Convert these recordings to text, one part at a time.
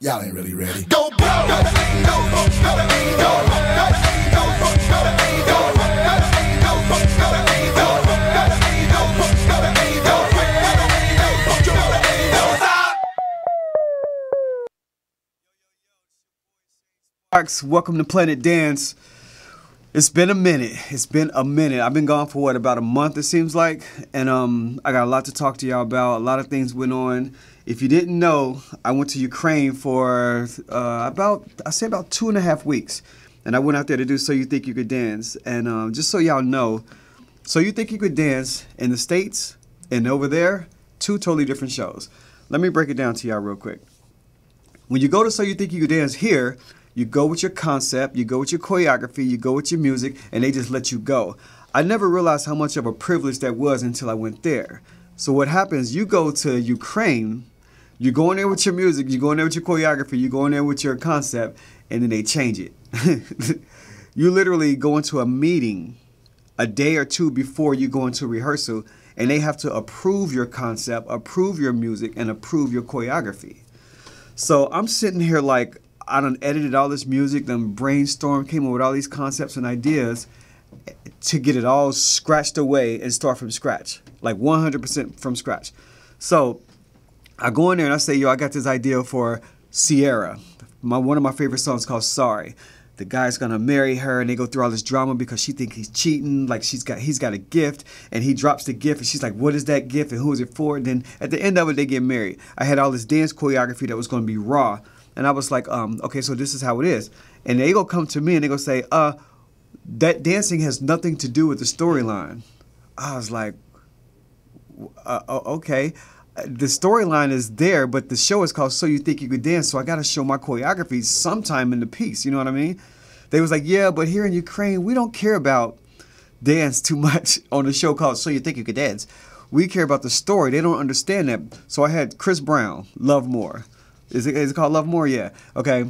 Y'all ain't really ready. Go bro. gotta ain't go, gotta ain't go. Fox, welcome to Planet Dance. It's been a minute. It's been a minute. I've been gone for what about a month it seems like, and um, I got a lot to talk to y'all about. A lot of things went on. If you didn't know, I went to Ukraine for uh, about I say about two and a half weeks, and I went out there to do So You Think You Could Dance. And um, just so y'all know, So You Think You Could Dance in the states and over there, two totally different shows. Let me break it down to y'all real quick. When you go to So You Think You Could Dance here, you go with your concept, you go with your choreography, you go with your music, and they just let you go. I never realized how much of a privilege that was until I went there. So what happens, you go to Ukraine, you go in there with your music, you go in there with your choreography, you go in there with your concept, and then they change it. you literally go into a meeting a day or two before you go into rehearsal, and they have to approve your concept, approve your music, and approve your choreography. So I'm sitting here like, I done edited all this music, then brainstormed, came up with all these concepts and ideas to get it all scratched away and start from scratch, like 100% from scratch. So I go in there and I say, yo, I got this idea for Sierra. My, one of my favorite songs called Sorry. The guy's gonna marry her and they go through all this drama because she thinks he's cheating, like she's got he's got a gift, and he drops the gift and she's like, What is that gift and who is it for? And then at the end of it they get married. I had all this dance choreography that was gonna be raw and I was like, um, okay, so this is how it is. And they gonna come to me and they gonna say, uh, that dancing has nothing to do with the storyline. I was like, uh, okay. The storyline is there, but the show is called So You Think You Could Dance, so I gotta show my choreography sometime in the piece, you know what I mean? They was like, yeah, but here in Ukraine, we don't care about dance too much on a show called So You Think You Could Dance. We care about the story. They don't understand that. So I had Chris Brown, Love More. Is it, is it called Love More? Yeah. Okay.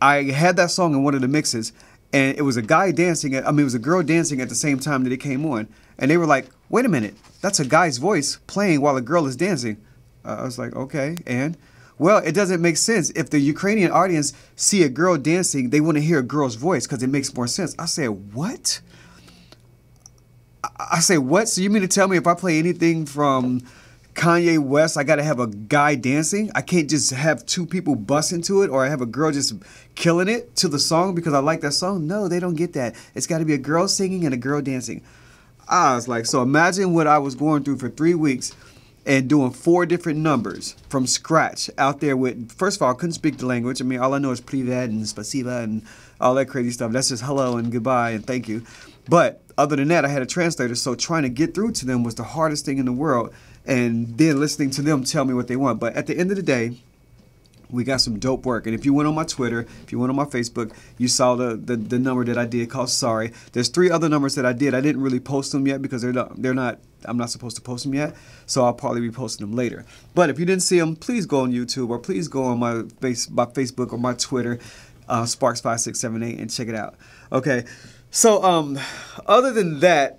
I had that song in one of the mixes, and it was a guy dancing. At, I mean, it was a girl dancing at the same time that it came on, and they were like, "Wait a minute, that's a guy's voice playing while a girl is dancing." Uh, I was like, "Okay," and well, it doesn't make sense if the Ukrainian audience see a girl dancing, they want to hear a girl's voice because it makes more sense. I said, "What?" I, I say, "What?" So you mean to tell me if I play anything from Kanye West, I gotta have a guy dancing. I can't just have two people bust into it or I have a girl just killing it to the song because I like that song. No, they don't get that. It's gotta be a girl singing and a girl dancing. I was like, so imagine what I was going through for three weeks and doing four different numbers from scratch out there with first of all I couldn't speak the language. I mean all I know is privet and spasiba and all that crazy stuff. That's just hello and goodbye and thank you. But other than that I had a translator, so trying to get through to them was the hardest thing in the world and then listening to them tell me what they want. But at the end of the day, we got some dope work. And if you went on my Twitter, if you went on my Facebook, you saw the, the, the, number that I did called Sorry. There's three other numbers that I did. I didn't really post them yet because they're not, they're not I'm not supposed to post them yet. So I'll probably be posting them later. But if you didn't see them, please go on YouTube or please go on my, face, my Facebook or my Twitter, uh, Sparks5678, and check it out. Okay. So um, other than that,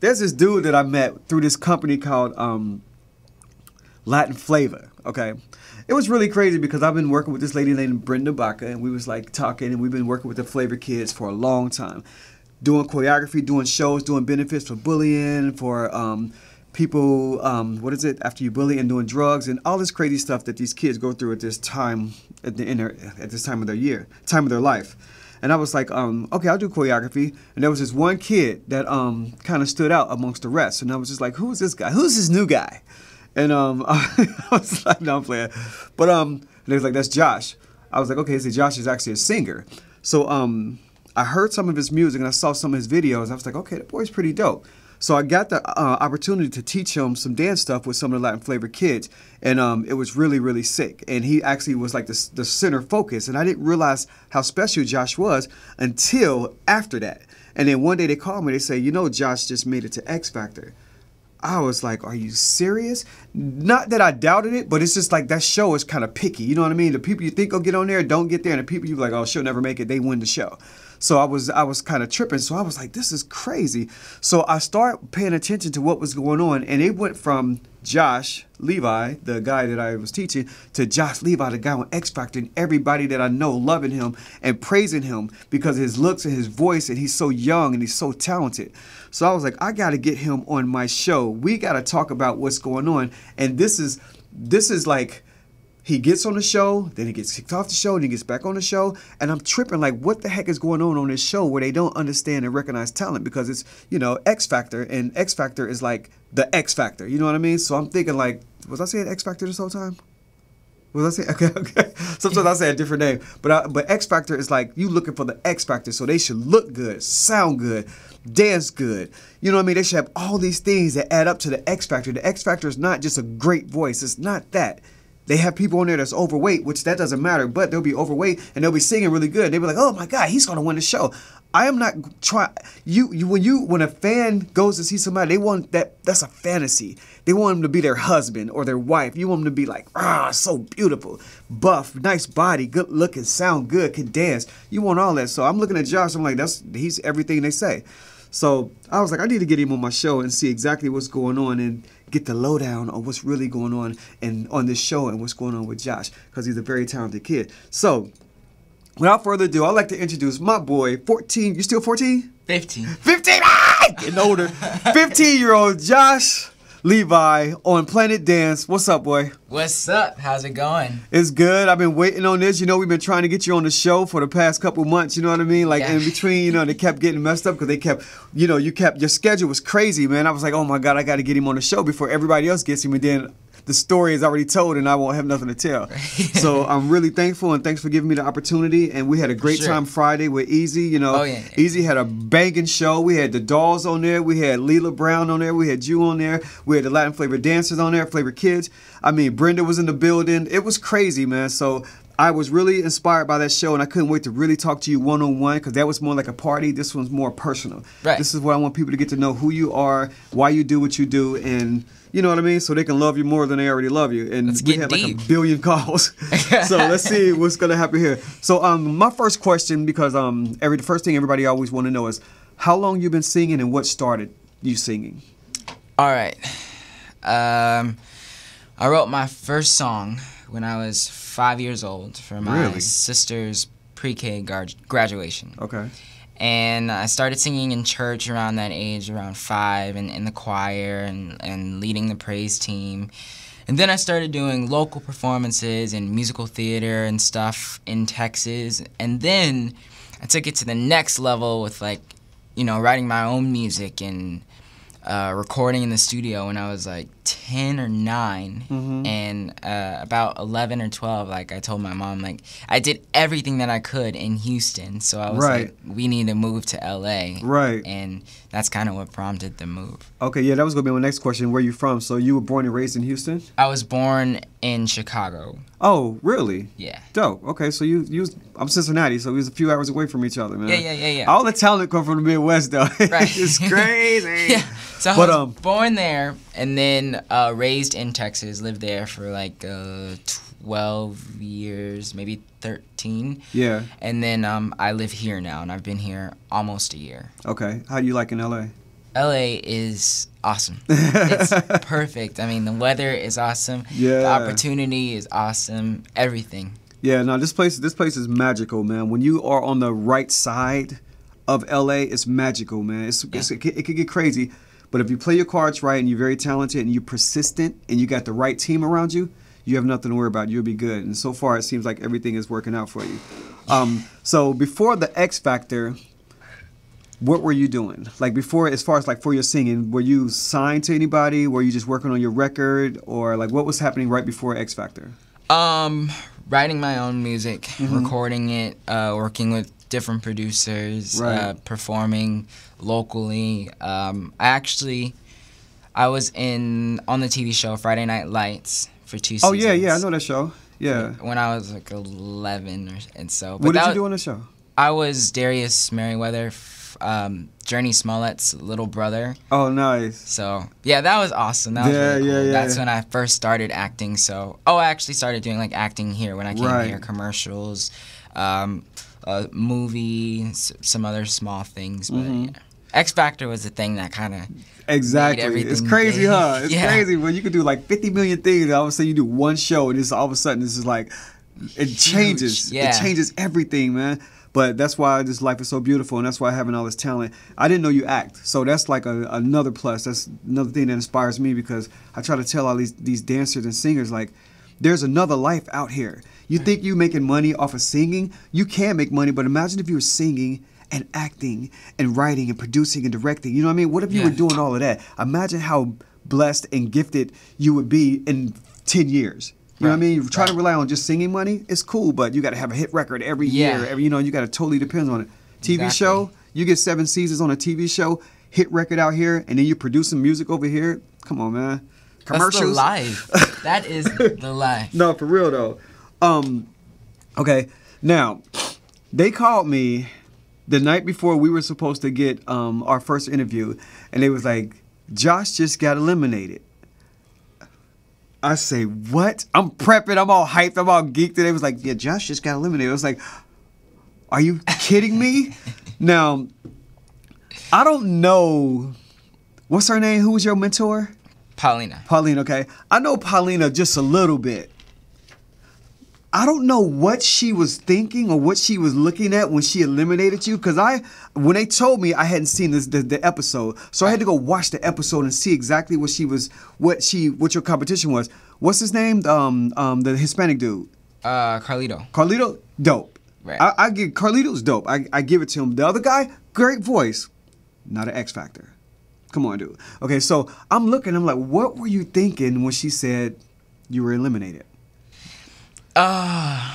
there's this dude that I met through this company called um, Latin Flavor. Okay, it was really crazy because I've been working with this lady named Brenda Baca, and we was like talking, and we've been working with the Flavor Kids for a long time, doing choreography, doing shows, doing benefits for bullying, for um, people, um, what is it, after you bully and doing drugs and all this crazy stuff that these kids go through at this time at the inner, at this time of their year, time of their life. And I was like, um, okay, I'll do choreography. And there was this one kid that um, kind of stood out amongst the rest. And I was just like, who's this guy? Who's this new guy? And um, I was like, no, I'm playing. But um, he was like, that's Josh. I was like, okay, see, Josh is actually a singer. So um, I heard some of his music and I saw some of his videos. I was like, okay, that boy's pretty dope. So I got the uh, opportunity to teach him some dance stuff with some of the Latin flavored kids, and um, it was really really sick. And he actually was like the, the center focus, and I didn't realize how special Josh was until after that. And then one day they called me, they say, you know, Josh just made it to X Factor. I was like, are you serious? Not that I doubted it, but it's just like that show is kind of picky. You know what I mean? The people you think will get on there don't get there, and the people you are like, oh, she'll never make it, they win the show. So I was I was kind of tripping. So I was like, this is crazy. So I start paying attention to what was going on, and it went from Josh Levi, the guy that I was teaching, to Josh Levi, the guy on X Factor, and everybody that I know loving him and praising him because his looks and his voice, and he's so young and he's so talented. So I was like, I got to get him on my show. We got to talk about what's going on, and this is this is like he gets on the show, then he gets kicked off the show, then he gets back on the show, and I'm tripping like, what the heck is going on on this show where they don't understand and recognize talent because it's you know X Factor and X Factor is like the X Factor, you know what I mean? So I'm thinking like, was I saying X Factor this whole time? Was I saying okay? Okay. Sometimes I say a different name, but I, but X Factor is like you looking for the X Factor, so they should look good, sound good, dance good. You know what I mean? They should have all these things that add up to the X Factor. The X Factor is not just a great voice; it's not that. They have people on there that's overweight, which that doesn't matter, but they'll be overweight and they'll be singing really good. They'll be like, "Oh my God, he's gonna win the show." I am not trying. You, you when you when a fan goes to see somebody, they want that. That's a fantasy. They want him to be their husband or their wife. You want them to be like, ah, so beautiful, buff, nice body, good looking, sound good, can dance. You want all that. So I'm looking at Josh. I'm like, that's he's everything they say. So I was like, I need to get him on my show and see exactly what's going on and get the lowdown on what's really going on and on this show and what's going on with Josh because he's a very talented kid. So, without further ado, I'd like to introduce my boy, 14. You still 14? 15. 15! Ah! Getting older. 15 year old Josh. Levi on Planet Dance. What's up, boy? What's up? How's it going? It's good. I've been waiting on this. You know, we've been trying to get you on the show for the past couple months. You know what I mean? Like yeah. in between, you know, they kept getting messed up because they kept, you know, you kept your schedule was crazy, man. I was like, oh my god, I got to get him on the show before everybody else gets him. And then the story is already told and I won't have nothing to tell. so I'm really thankful and thanks for giving me the opportunity. And we had a great sure. time Friday with Easy. You know, oh, yeah. Easy had a banging show. We had the Dolls on there. We had Leela Brown on there. We had you on there. We had the Latin flavored dancers on there, flavored kids. I mean, Brenda was in the building. It was crazy, man. So I was really inspired by that show, and I couldn't wait to really talk to you one on one because that was more like a party. This one's more personal. Right. This is what I want people to get to know who you are, why you do what you do, and you know what I mean, so they can love you more than they already love you. And let's we had deep. like a billion calls, so let's see what's gonna happen here. So, um, my first question, because um, every the first thing everybody always want to know is how long you been singing and what started you singing. All right, um, I wrote my first song when I was five years old for my really? sister's pre-K graduation. Okay. And I started singing in church around that age, around five, and in the choir and, and leading the praise team. And then I started doing local performances and musical theater and stuff in Texas. And then I took it to the next level with like, you know, writing my own music and uh, recording in the studio when I was like 10 or 9 mm-hmm. and uh, about 11 or 12 like i told my mom like i did everything that i could in houston so i was right. like we need to move to la right and that's kind of what prompted the move okay yeah that was gonna be my next question where you from so you were born and raised in houston i was born in chicago oh really yeah dope okay so you you was, i'm cincinnati so we was a few hours away from each other man yeah yeah yeah, yeah. all the talent come from the midwest though right. it's crazy yeah so but, i was um, born there and then uh, raised in Texas, lived there for like uh, 12 years, maybe 13. Yeah. And then um, I live here now, and I've been here almost a year. Okay. How do you like in LA? LA is awesome. it's perfect. I mean, the weather is awesome. Yeah. The opportunity is awesome. Everything. Yeah. Now this place this place is magical, man. When you are on the right side of LA, it's magical, man. It's, yeah. it's it, it can get crazy. But if you play your cards right and you're very talented and you're persistent and you got the right team around you, you have nothing to worry about. You'll be good. And so far, it seems like everything is working out for you. Um, so before the X Factor, what were you doing? Like before, as far as like for your singing, were you signed to anybody? Were you just working on your record, or like what was happening right before X Factor? Um, writing my own music, mm-hmm. recording it, uh, working with different producers, uh, right. uh, performing locally. Um, I actually, I was in on the TV show Friday Night Lights for two. Seasons. Oh yeah, yeah, I know that show. Yeah. When I was like 11 or, and so. But what did you do on the show? I was Darius Merriweather, um, Journey Smollett's little brother. Oh, nice. So yeah, that was awesome. That yeah, was really cool. yeah, yeah. That's when I first started acting. So oh, I actually started doing like acting here when I came right. here, commercials. Um, a movie, some other small things. But mm-hmm. yeah. X Factor was the thing that kind of exactly. It's crazy, big. huh? It's yeah. crazy when you can do like 50 million things, and all of a sudden you do one show, and it's all of a sudden this is like it Huge. changes. Yeah. It changes everything, man. But that's why this life is so beautiful, and that's why having all this talent. I didn't know you act, so that's like a, another plus. That's another thing that inspires me because I try to tell all these these dancers and singers like, there's another life out here you think you are making money off of singing? You can make money, but imagine if you were singing and acting and writing and producing and directing. You know what I mean? What if you yeah. were doing all of that? Imagine how blessed and gifted you would be in 10 years. You know what I mean? Trying right. to rely on just singing money, it's cool, but you got to have a hit record every yeah. year. Every, you know, you got to totally depend on it. TV exactly. show, you get seven seasons on a TV show, hit record out here, and then you're producing music over here. Come on, man. Commercials. That's the life. that is the life. no, for real though. Um, okay. Now, they called me the night before we were supposed to get um, our first interview, and they was like, Josh just got eliminated. I say, what? I'm prepping. I'm all hyped. I'm all geeked. And they was like, yeah, Josh just got eliminated. I was like, are you kidding me? now, I don't know. What's her name? Who was your mentor? Paulina. Paulina, okay. I know Paulina just a little bit. I don't know what she was thinking or what she was looking at when she eliminated you. Cause I, when they told me, I hadn't seen this the, the, episode, so I had to go watch the episode and see exactly what she was, what she, what your competition was. What's his name? Um, um, the Hispanic dude. Uh, Carlito. Carlito, dope. Right. I, I give Carlito's dope. I, I give it to him. The other guy, great voice, not an X factor. Come on, dude. Okay, so I'm looking. I'm like, what were you thinking when she said you were eliminated? Uh,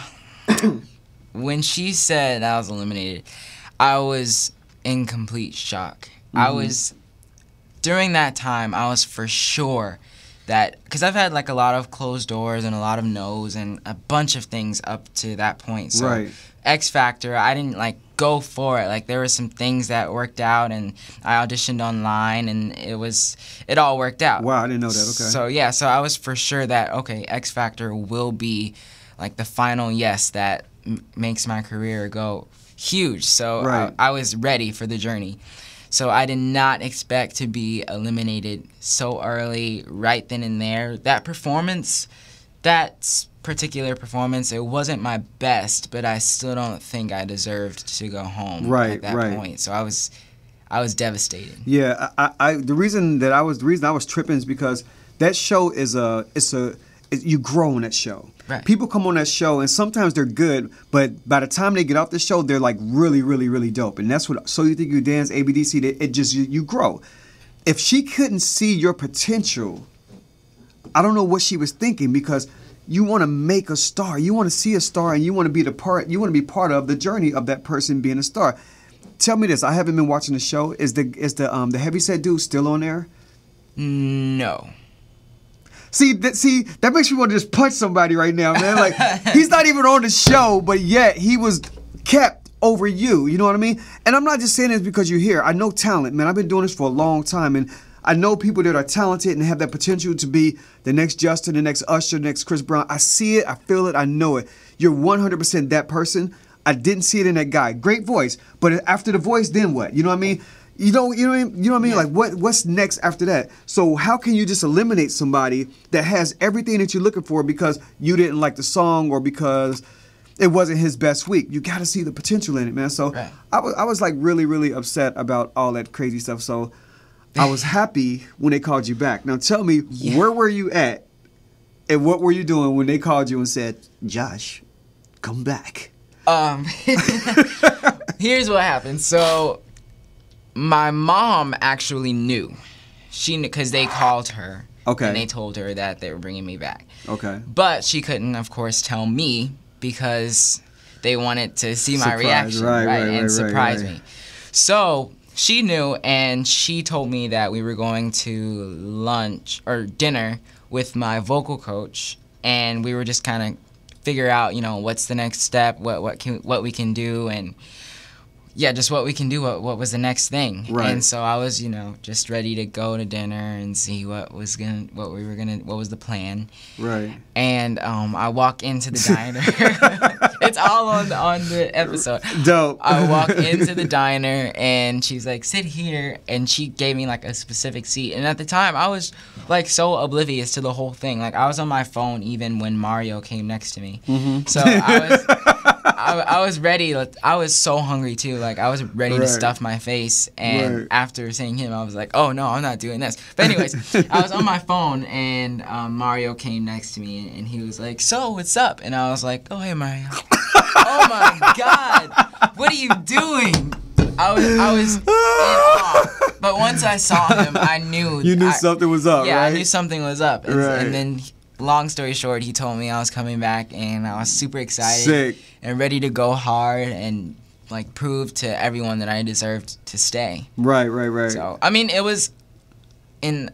when she said I was eliminated, I was in complete shock. Mm-hmm. I was during that time. I was for sure that because I've had like a lot of closed doors and a lot of no's and a bunch of things up to that point. So right. X Factor, I didn't like go for it. Like there were some things that worked out, and I auditioned online, and it was it all worked out. Wow, I didn't know that. Okay. So yeah, so I was for sure that okay, X Factor will be like the final yes that m- makes my career go huge. So uh, right. I, I was ready for the journey. So I did not expect to be eliminated so early, right then and there. That performance, that particular performance, it wasn't my best, but I still don't think I deserved to go home right, at that right. point. So I was, I was devastated. Yeah, I, I, the reason that I was the reason I was tripping is because that show is a it's a you grow on that show. Right. People come on that show and sometimes they're good, but by the time they get off the show, they're like really, really, really dope. And that's what So You Think You Dance, ABDC, it, just, you, you grow. If she couldn't see your potential, I don't know what she was thinking because you want to make a star. You want to see a star and you want to be the part, you want to be part of the journey of that person being a star. Tell me this, I haven't been watching the show. Is the is the um the heavyset dude still on there? No. See that see that makes me want to just punch somebody right now, man. Like he's not even on the show, but yet he was kept over you. You know what I mean? And I'm not just saying this because you're here. I know talent, man. I've been doing this for a long time, and I know people that are talented and have that potential to be the next Justin, the next Usher, the next Chris Brown. I see it, I feel it, I know it. You're 100% that person. I didn't see it in that guy. Great voice, but after the voice, then what? You know what I mean? You know, you know, what I mean? you know what I mean. Yeah. Like, what what's next after that? So, how can you just eliminate somebody that has everything that you're looking for because you didn't like the song or because it wasn't his best week? You got to see the potential in it, man. So, right. I was I was like really really upset about all that crazy stuff. So, I was happy when they called you back. Now, tell me yeah. where were you at, and what were you doing when they called you and said, "Josh, come back." Um, here's what happened. So my mom actually knew. She knew because they called her. Okay. And they told her that they were bringing me back. Okay. But she couldn't, of course, tell me because they wanted to see surprise, my reaction, right, right, right and right, surprise me. So she knew, and she told me that we were going to lunch or dinner with my vocal coach, and we were just kind of figure out, you know, what's the next step, what what can what we can do, and yeah, just what we can do. What what was the next thing? Right. And so I was, you know, just ready to go to dinner and see what was gonna, what we were gonna, what was the plan. Right. And um, I walk into the diner. it's all on the, on the episode. Dope. I walk into the diner and she's like, "Sit here," and she gave me like a specific seat. And at the time, I was like so oblivious to the whole thing. Like I was on my phone even when Mario came next to me. Mm-hmm. So I was. I, I was ready. Like, I was so hungry too. Like I was ready right. to stuff my face. And right. after seeing him, I was like, oh no, I'm not doing this. But anyways, I was on my phone and um, Mario came next to me and he was like, so what's up? And I was like, oh hey Mario. oh my God, what are you doing? I was I was in awe. But once I saw him, I knew. You knew I, something was up. Yeah, right? I knew something was up. And, right. and then long story short, he told me I was coming back, and I was super excited Sick. and ready to go hard and like prove to everyone that I deserved to stay. Right, right, right. So I mean, it was an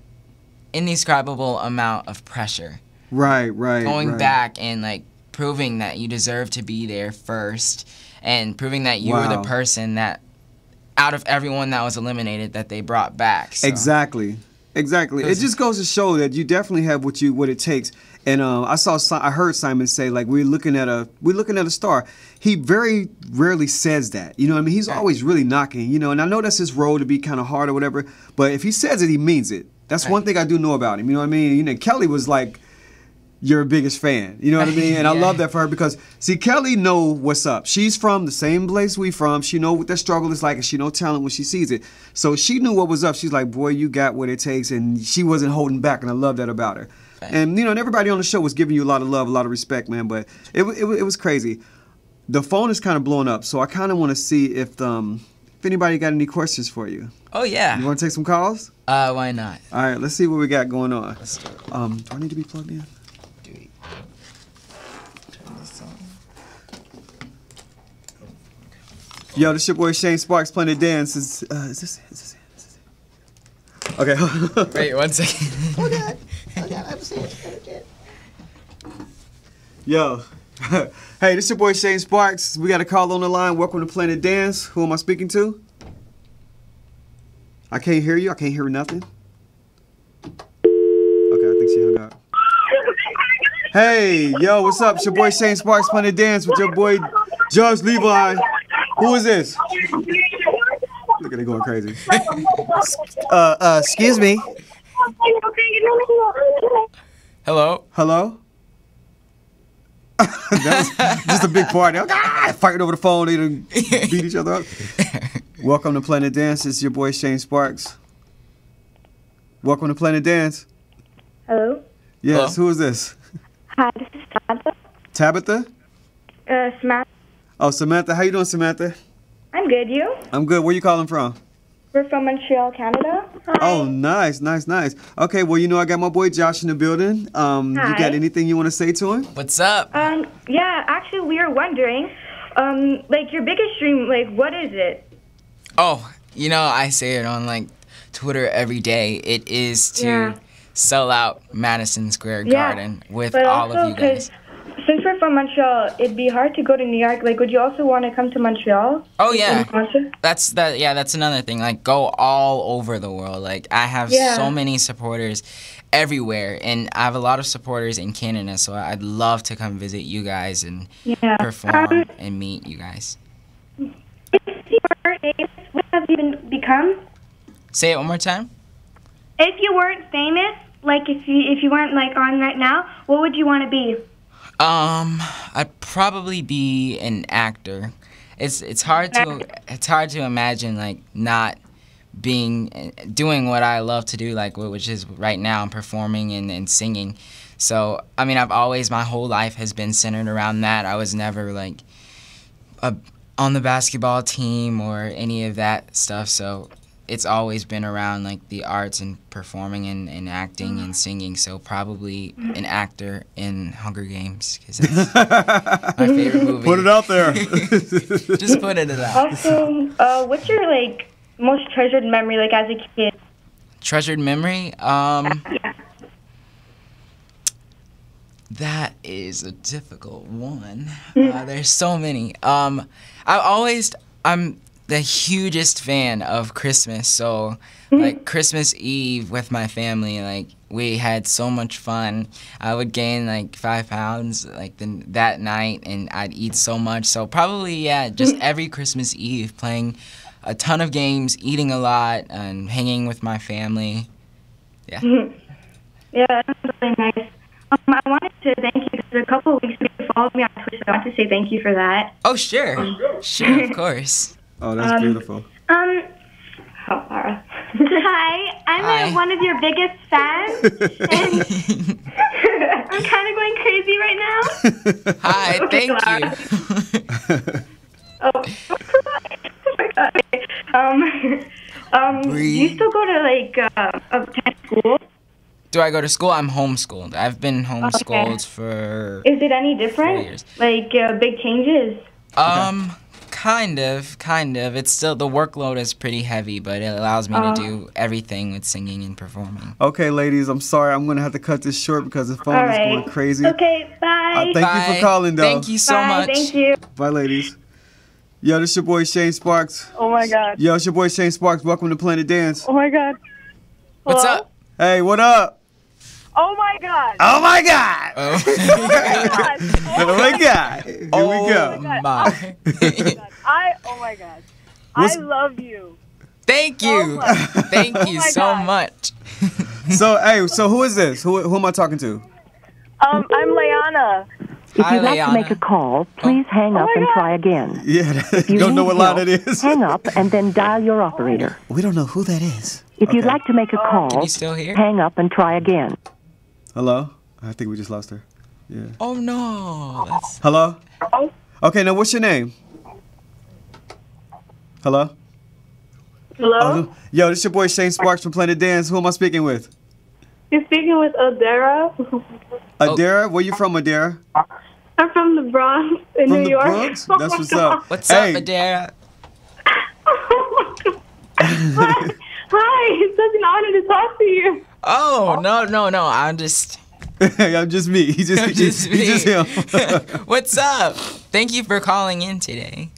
indescribable amount of pressure. Right, right. Going right. back and like proving that you deserve to be there first, and proving that you wow. were the person that out of everyone that was eliminated that they brought back. So. Exactly. Exactly. It just goes to show that you definitely have what you what it takes. And um, I saw I heard Simon say like we're looking at a we're looking at a star. He very rarely says that. You know I mean? He's always really knocking. You know, and I know that's his role to be kind of hard or whatever. But if he says it, he means it. That's one thing I do know about him. You know what I mean? You know, Kelly was like your biggest fan. You know what I mean? And yeah. I love that for her because see Kelly know what's up. She's from the same place we from. She know what that struggle is like and she know talent when she sees it. So she knew what was up. She's like, "Boy, you got what it takes." And she wasn't holding back and I love that about her. Right. And you know, and everybody on the show was giving you a lot of love, a lot of respect, man, but it it, it was crazy. The phone is kind of blown up, so I kind of want to see if um if anybody got any questions for you. Oh yeah. You want to take some calls? Uh, why not? All right, let's see what we got going on. Um, do I need to be plugged in? Yo, this your boy Shane Sparks playing the dance. Is, uh, is this? Is this? Is this okay. Wait one second. oh God! Oh God! I'm serious. Yo. hey, this your boy Shane Sparks. We got a call on the line. Welcome to Planet Dance. Who am I speaking to? I can't hear you. I can't hear nothing. Okay, I think she hung up. hey, yo, what's up? It's your boy Shane Sparks playing dance with your boy Josh Levi. Who is this? Look at it going crazy. uh, uh, excuse me. Hello. Hello. That's just a big party. Ah, fighting over the phone, they beat each other up. Welcome to Planet Dance. It's your boy Shane Sparks. Welcome to Planet Dance. Hello. Yes. Hello? Who is this? Hi, this is Tabitha. Tabitha. Uh, Smash. Oh, Samantha, how you doing, Samantha? I'm good. You? I'm good. Where you calling from? We're from Montreal, Canada. Hi. Oh, nice, nice, nice. Okay, well, you know, I got my boy Josh in the building. Um, Hi. You got anything you want to say to him? What's up? Um, yeah, actually, we are wondering, um, like, your biggest dream, like, what is it? Oh, you know, I say it on, like, Twitter every day. It is to yeah. sell out Madison Square Garden yeah. with all also, of you guys from Montreal, it'd be hard to go to New York. Like, would you also want to come to Montreal? Oh yeah, that's that. Yeah, that's another thing. Like, go all over the world. Like, I have yeah. so many supporters everywhere, and I have a lot of supporters in Canada. So I'd love to come visit you guys and yeah. perform um, and meet you guys. What have you become? Say it one more time. If you weren't famous, like if you if you weren't like on right now, what would you want to be? Um, I'd probably be an actor. It's it's hard to it's hard to imagine like not being doing what I love to do, like which is right now I'm performing and, and singing. So I mean, I've always my whole life has been centered around that. I was never like a, on the basketball team or any of that stuff. So it's always been around like the arts and performing and, and acting mm-hmm. and singing. So probably mm-hmm. an actor in Hunger Games because that's my favorite movie. Put it out there. Just put it out. Awesome. uh, what's your like most treasured memory like as a kid? Treasured memory? Um, yeah. That is a difficult one. Mm-hmm. Uh, there's so many. Um, I always I'm the hugest fan of Christmas. So, mm-hmm. like Christmas Eve with my family, like we had so much fun. I would gain like five pounds like the, that night, and I'd eat so much. So probably yeah, just mm-hmm. every Christmas Eve playing a ton of games, eating a lot, and hanging with my family. Yeah. Mm-hmm. Yeah, that's really nice. Um, I wanted to thank you because a couple of weeks ago you followed me on Twitter. I want to say thank you for that. Oh sure, um, sure, of course. Oh, that's um, beautiful. Um, oh, Hi, I'm Hi. A, one of your biggest fans, I'm kind of going crazy right now. Hi, okay, thank you. oh, oh my god. Um, um, Breathe. do you still go to like uh, school? Do I go to school? I'm homeschooled. I've been homeschooled okay. for. Is it any different? Like uh, big changes? Um kind of, kind of. It's still the workload is pretty heavy, but it allows me uh, to do everything with singing and performing. Okay, ladies, I'm sorry, I'm gonna have to cut this short because the phone is going crazy. Okay, uh, bye. Uh, thank bye. you for calling, though. Thank you so bye. much. Thank you. Bye, ladies. Yo, this your boy Shane Sparks. Oh my God. Yo, it's your boy Shane Sparks. Welcome to Planet Dance. Oh my God. Hello? What's up? Hey, what up? Oh my god. Oh my god. Oh. oh, my god. Oh my god. Here we go. oh my god. Oh oh I oh my god. What's, I love you. Thank you. So Thank you so god. much. so hey, so who is this? Who who am I talking to? Um, I'm Layana. If you'd like to make a call, please hang up and god. try again. Yeah, you don't know what line it is. hang up and then dial your operator. We don't know who that is. If okay. you'd like to make a call, hang up and try again. Hello? I think we just lost her. Yeah. Oh no. That's... Hello? Okay, now what's your name? Hello? Hello? Oh, yo, this your boy Shane Sparks from Planet Dance. Who am I speaking with? You're speaking with Adara. Adara, where you from, Adara? I'm from the Bronx in from New York. Bronx? That's what's up. What's hey. up, Adara? Hi, it's such an honor to talk to you. Oh, no, no, no. I'm just. I'm just me. He's just, I'm just, he's, he's just him. What's up? Thank you for calling in today.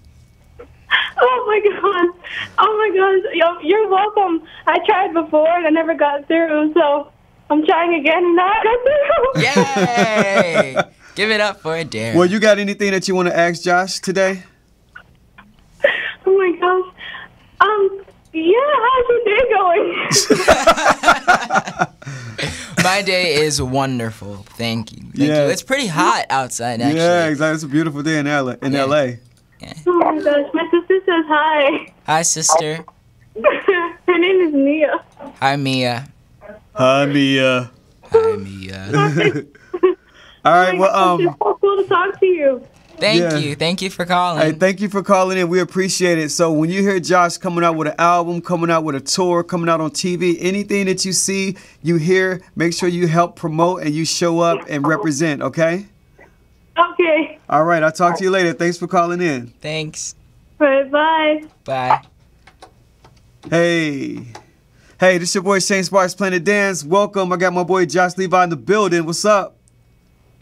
Oh my god. Oh my god! You're welcome. I tried before and I never got through, so I'm trying again and now I got through. Yay! Give it up for dare. Well, you got anything that you want to ask Josh today? Oh my gosh. Um, yeah, how's your day going? My day is wonderful. Thank you. Thank yeah. You. It's pretty hot outside, actually. Yeah, exactly. It's a beautiful day in LA. In LA. Yeah. Oh my gosh, my sister says hi. Hi, sister. Her name is Mia. Hi, Mia. Hi, Mia. Hi, Mia. All right, well, um. It's so cool to talk to you. Thank yeah. you. Thank you for calling. Hey, thank you for calling in. We appreciate it. So when you hear Josh coming out with an album, coming out with a tour, coming out on TV, anything that you see, you hear, make sure you help promote and you show up and represent, okay? Okay. All right. I'll talk to you later. Thanks for calling in. Thanks. Bye bye. Bye. Hey. Hey, this your boy Shane Sparks playing the dance. Welcome. I got my boy Josh Levi in the building. What's up?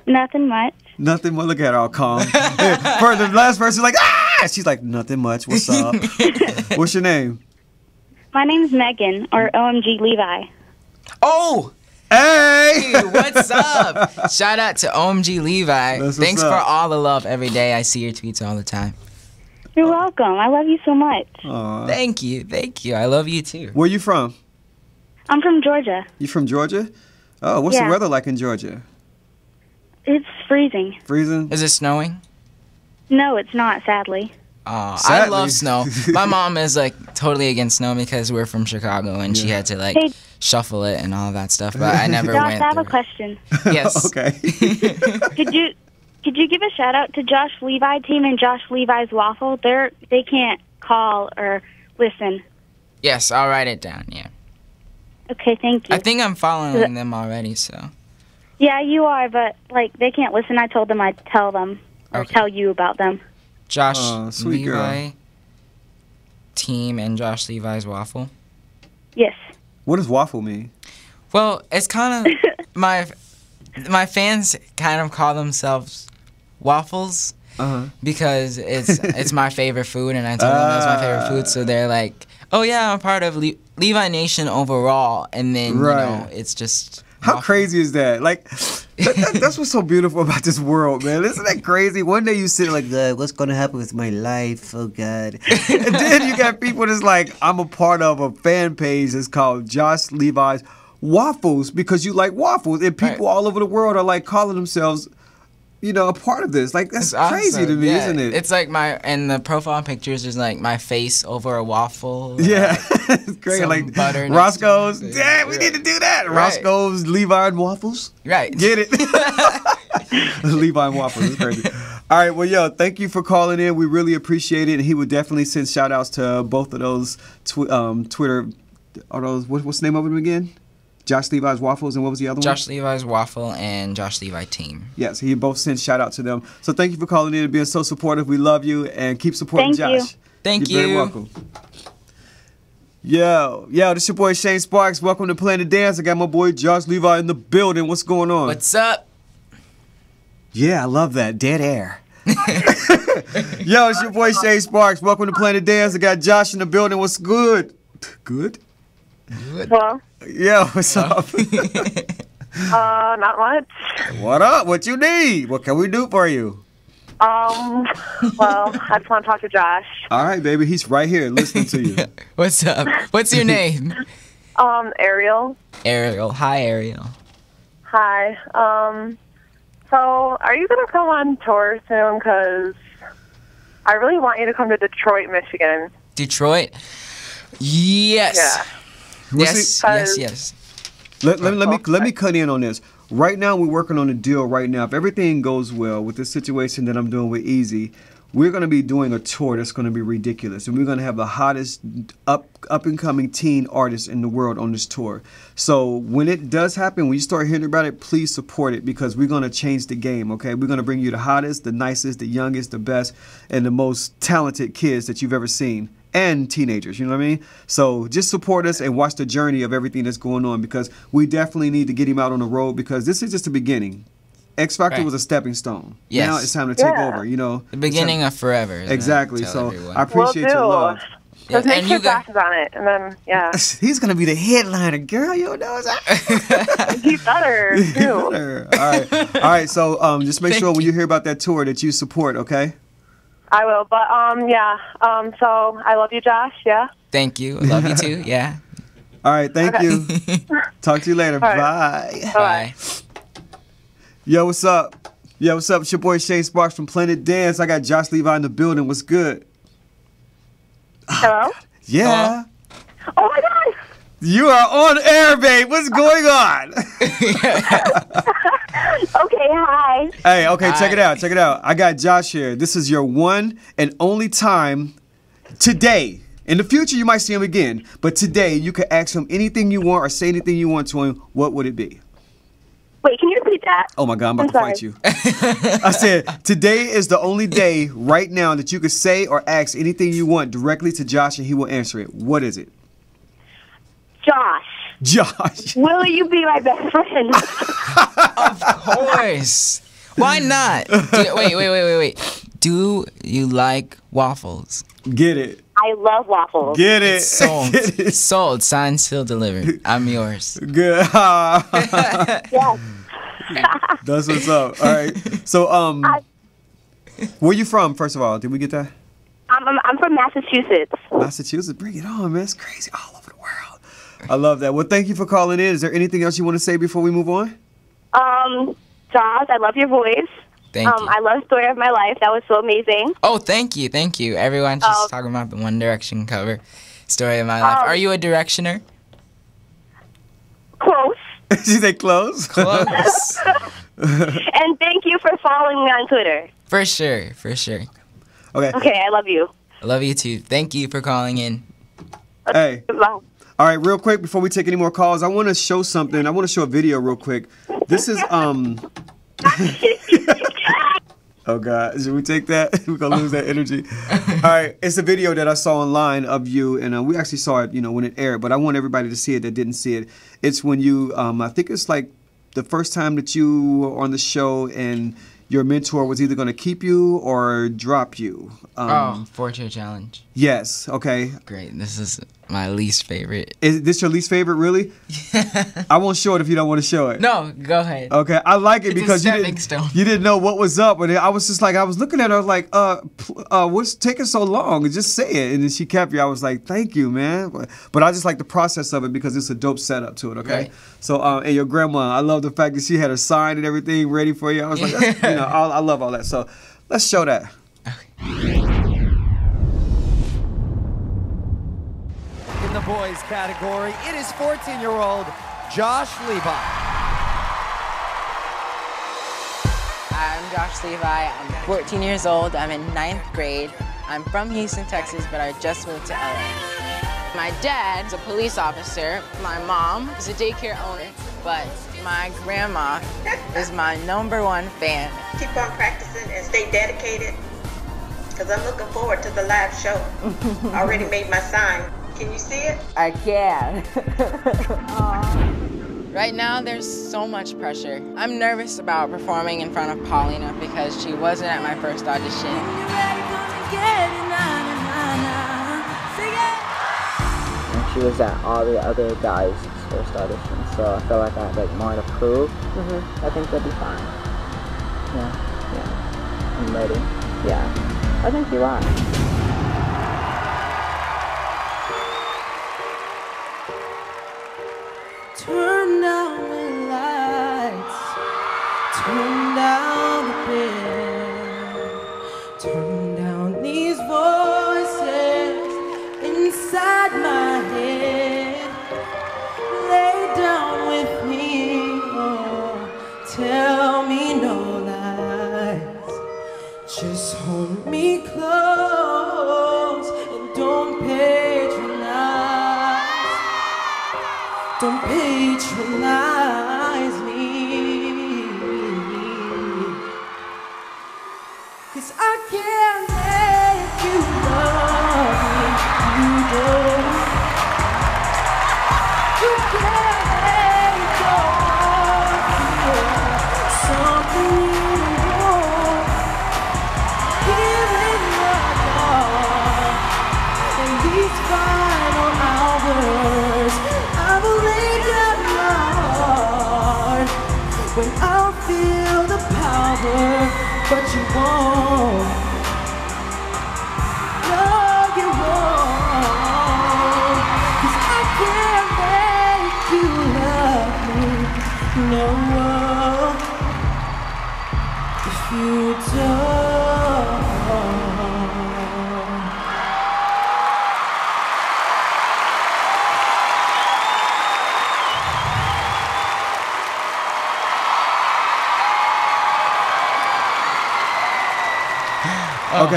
Nothing much nothing much. Look at her all calm. For the last person, like, ah! She's like, nothing much. What's up? What's your name? My name's Megan, or OMG Levi. Oh! Hey! hey what's up? Shout out to OMG Levi. Thanks for all the love every day. I see your tweets all the time. You're welcome. I love you so much. Aww. Thank you. Thank you. I love you too. Where you from? I'm from Georgia. You from Georgia? Oh, what's yeah. the weather like in Georgia? It's freezing. Freezing? Is it snowing? No, it's not, sadly. Oh, sadly. I love snow. My mom is like totally against snow because we're from Chicago and yeah. she had to like hey. shuffle it and all that stuff. But I never Josh, went. I have a question. Yes. okay. could you could you give a shout out to Josh Levi team and Josh Levi's waffle? They're they can't call or listen. Yes, I'll write it down. Yeah. Okay, thank you. I think I'm following uh, them already, so. Yeah, you are, but like they can't listen. I told them I'd tell them or Okay. tell you about them. Josh oh, sweet girl. team, and Josh Levi's waffle. Yes. What does waffle mean? Well, it's kind of my my fans kind of call themselves waffles Uh huh. because it's it's my favorite food, and I told them it's my favorite food, so they're like, "Oh yeah, I'm part of Le- Levi Nation overall," and then you know it's just how Awful. crazy is that? Like, that, that, that's what's so beautiful about this world, man. Isn't that crazy? One day you sit like, God, what's gonna happen with my life? Oh God. and then you got people that's like, I'm a part of a fan page that's called Josh Levi's Waffles because you like waffles, and people right. all over the world are like calling themselves you know, a part of this. Like that's crazy to me, yeah. isn't it? It's like my and the profile pictures is like my face over a waffle. Yeah, it's uh, great. Like butter. Roscoe's. Dad, yeah, we need to do that. Right. Roscoe's Levi and waffles. Right. Get it. Levi and waffles. It's crazy. All right, well, yo, thank you for calling in. We really appreciate it. And he would definitely send shout outs to both of those tw- um, Twitter. Are those what, what's the name of them again? Josh Levi's Waffles and what was the other Josh one? Josh Levi's Waffle and Josh Levi Team. Yes, he both sent shout out to them. So thank you for calling in and being so supportive. We love you and keep supporting thank Josh. You. Thank You're you. You're welcome. Yo, yo, this your boy Shane Sparks. Welcome to Planet Dance. I got my boy Josh Levi in the building. What's going on? What's up? Yeah, I love that. Dead air. yo, it's your boy Shane Sparks. Welcome to Planet Dance. I got Josh in the building. What's good? Good? Hello? Yeah, what's up? uh, not much. What up? What you need? What can we do for you? Um, well, I just want to talk to Josh. All right, baby. He's right here listening to you. what's up? What's your name? um, Ariel. Ariel. Hi, Ariel. Hi. Um, so are you going to come on tour soon? Because I really want you to come to Detroit, Michigan. Detroit? Yes. Yeah yes, see, yes, yes. Let, let, let, me let me cut in on this. Right now, we're working on a deal. Right now, if everything goes well with this situation that I'm doing with Easy, we're going to be doing a tour that's going to be ridiculous, and we're going to have the hottest up up and coming teen artists in the world on this tour. So when it does happen, when you start hearing about it, please support it because we're going to change the game. Okay, we're going to bring you the hottest, the nicest, the youngest, the best, and the most talented kids that you've ever seen and teenagers. You know what I mean? So just support us and watch the journey of everything that's going on because we definitely need to get him out on the road because this is just the beginning. X Factor right. was a stepping stone. Yes. Now it's time to take yeah. over, you know. The beginning of forever. Exactly. So everyone. I appreciate your love. Just yeah. got... glasses on it, and then yeah. He's gonna be the headliner, girl. You know he better too. He better. All right, all right. So um, just make sure when you hear about that tour that you support. Okay. I will. But um, yeah. Um, so I love you, Josh. Yeah. Thank you. I love you too. Yeah. All right. Thank okay. you. Talk to you later. Right. Bye. Bye. Yo, what's up? Yo, what's up? It's your boy Shane Sparks from Planet Dance. I got Josh Levi in the building. What's good? Ah, Hello. Oh, yeah. Hello? Oh my God. You are on air, babe. What's going on? Okay, hi. Hey, okay, hi. check it out. Check it out. I got Josh here. This is your one and only time today. In the future, you might see him again, but today you can ask him anything you want or say anything you want to him. What would it be? Wait, can you repeat that? Oh my God, I'm about I'm to sorry. fight you. I said, today is the only day right now that you can say or ask anything you want directly to Josh and he will answer it. What is it? Josh. Josh. Will you be my best friend? of course. Why not? You, wait, wait, wait, wait, wait. Do you like waffles? Get it. I love waffles. Get it. It's sold. Get it. Sold. Signed, sealed, delivered. I'm yours. Good. yes. That's what's up. All right. So, um, I, where you from? First of all, did we get that? I'm, I'm from Massachusetts. Massachusetts. Bring it on, man. It's crazy all over the world. I love that. Well, thank you for calling in. Is there anything else you want to say before we move on? Um, Josh, I love your voice. Thank um, you. I love Story of My Life. That was so amazing. Oh, thank you. Thank you. Everyone, she's um, talking about the One Direction cover, Story of My Life. Um, Are you a directioner? Close. she said close? Close. and thank you for following me on Twitter. For sure. For sure. Okay. Okay, I love you. I love you too. Thank you for calling in. Okay. Hey. Bye. All right, real quick before we take any more calls, I want to show something. I want to show a video real quick. This is um. oh God, should we take that? We're gonna lose that energy. All right, it's a video that I saw online of you, and uh, we actually saw it, you know, when it aired. But I want everybody to see it that didn't see it. It's when you, um, I think it's like the first time that you were on the show and. Your mentor was either going to keep you or drop you. Um, oh, challenge. Yes. Okay. Great. This is my least favorite. Is this your least favorite, really? I won't show it if you don't want to show it. No, go ahead. Okay, I like it it's because you didn't stone. you didn't know what was up, and I was just like I was looking at her like, uh, uh, what's taking so long? Just say it, and then she kept you. I was like, thank you, man. But, but I just like the process of it because it's a dope setup to it. Okay. Right. So uh, and your grandma, I love the fact that she had her sign and everything ready for you. I was like, you know, I, I love all that. So let's show that. Okay. boys category. It is 14-year-old Josh Levi. I'm Josh Levi. I'm 14 years old. I'm in ninth grade. I'm from Houston, Texas, but I just moved to LA. My dad's a police officer. My mom is a daycare owner, but my grandma is my number one fan. Keep on practicing and stay dedicated, because I'm looking forward to the live show. I already made my sign. Can you see it? I can. right now, there's so much pressure. I'm nervous about performing in front of Paulina because she wasn't at my first audition. And she was at all the other guys' first audition, so I feel like I had like more to prove. Mm -hmm. I think they'll be fine. Yeah, yeah. I'm ready. Yeah, I think you are. Turn down the lights, turn down the pain. Oh.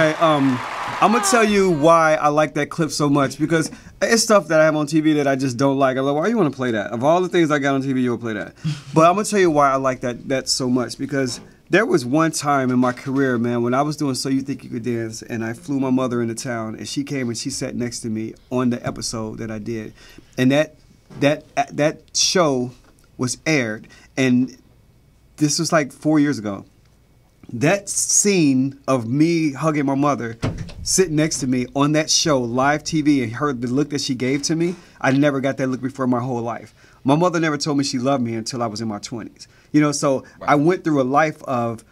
Okay, um, I'm gonna tell you why I like that clip so much because it's stuff that I have on TV that I just don't like. I'm like, why you want to play that? Of all the things I got on TV, you'll play that. But I'm gonna tell you why I like that that so much because there was one time in my career, man, when I was doing So You Think You Could Dance, and I flew my mother into town, and she came and she sat next to me on the episode that I did, and that that that show was aired, and this was like four years ago that scene of me hugging my mother sitting next to me on that show live tv and her the look that she gave to me i never got that look before my whole life my mother never told me she loved me until i was in my 20s you know so i went through a life of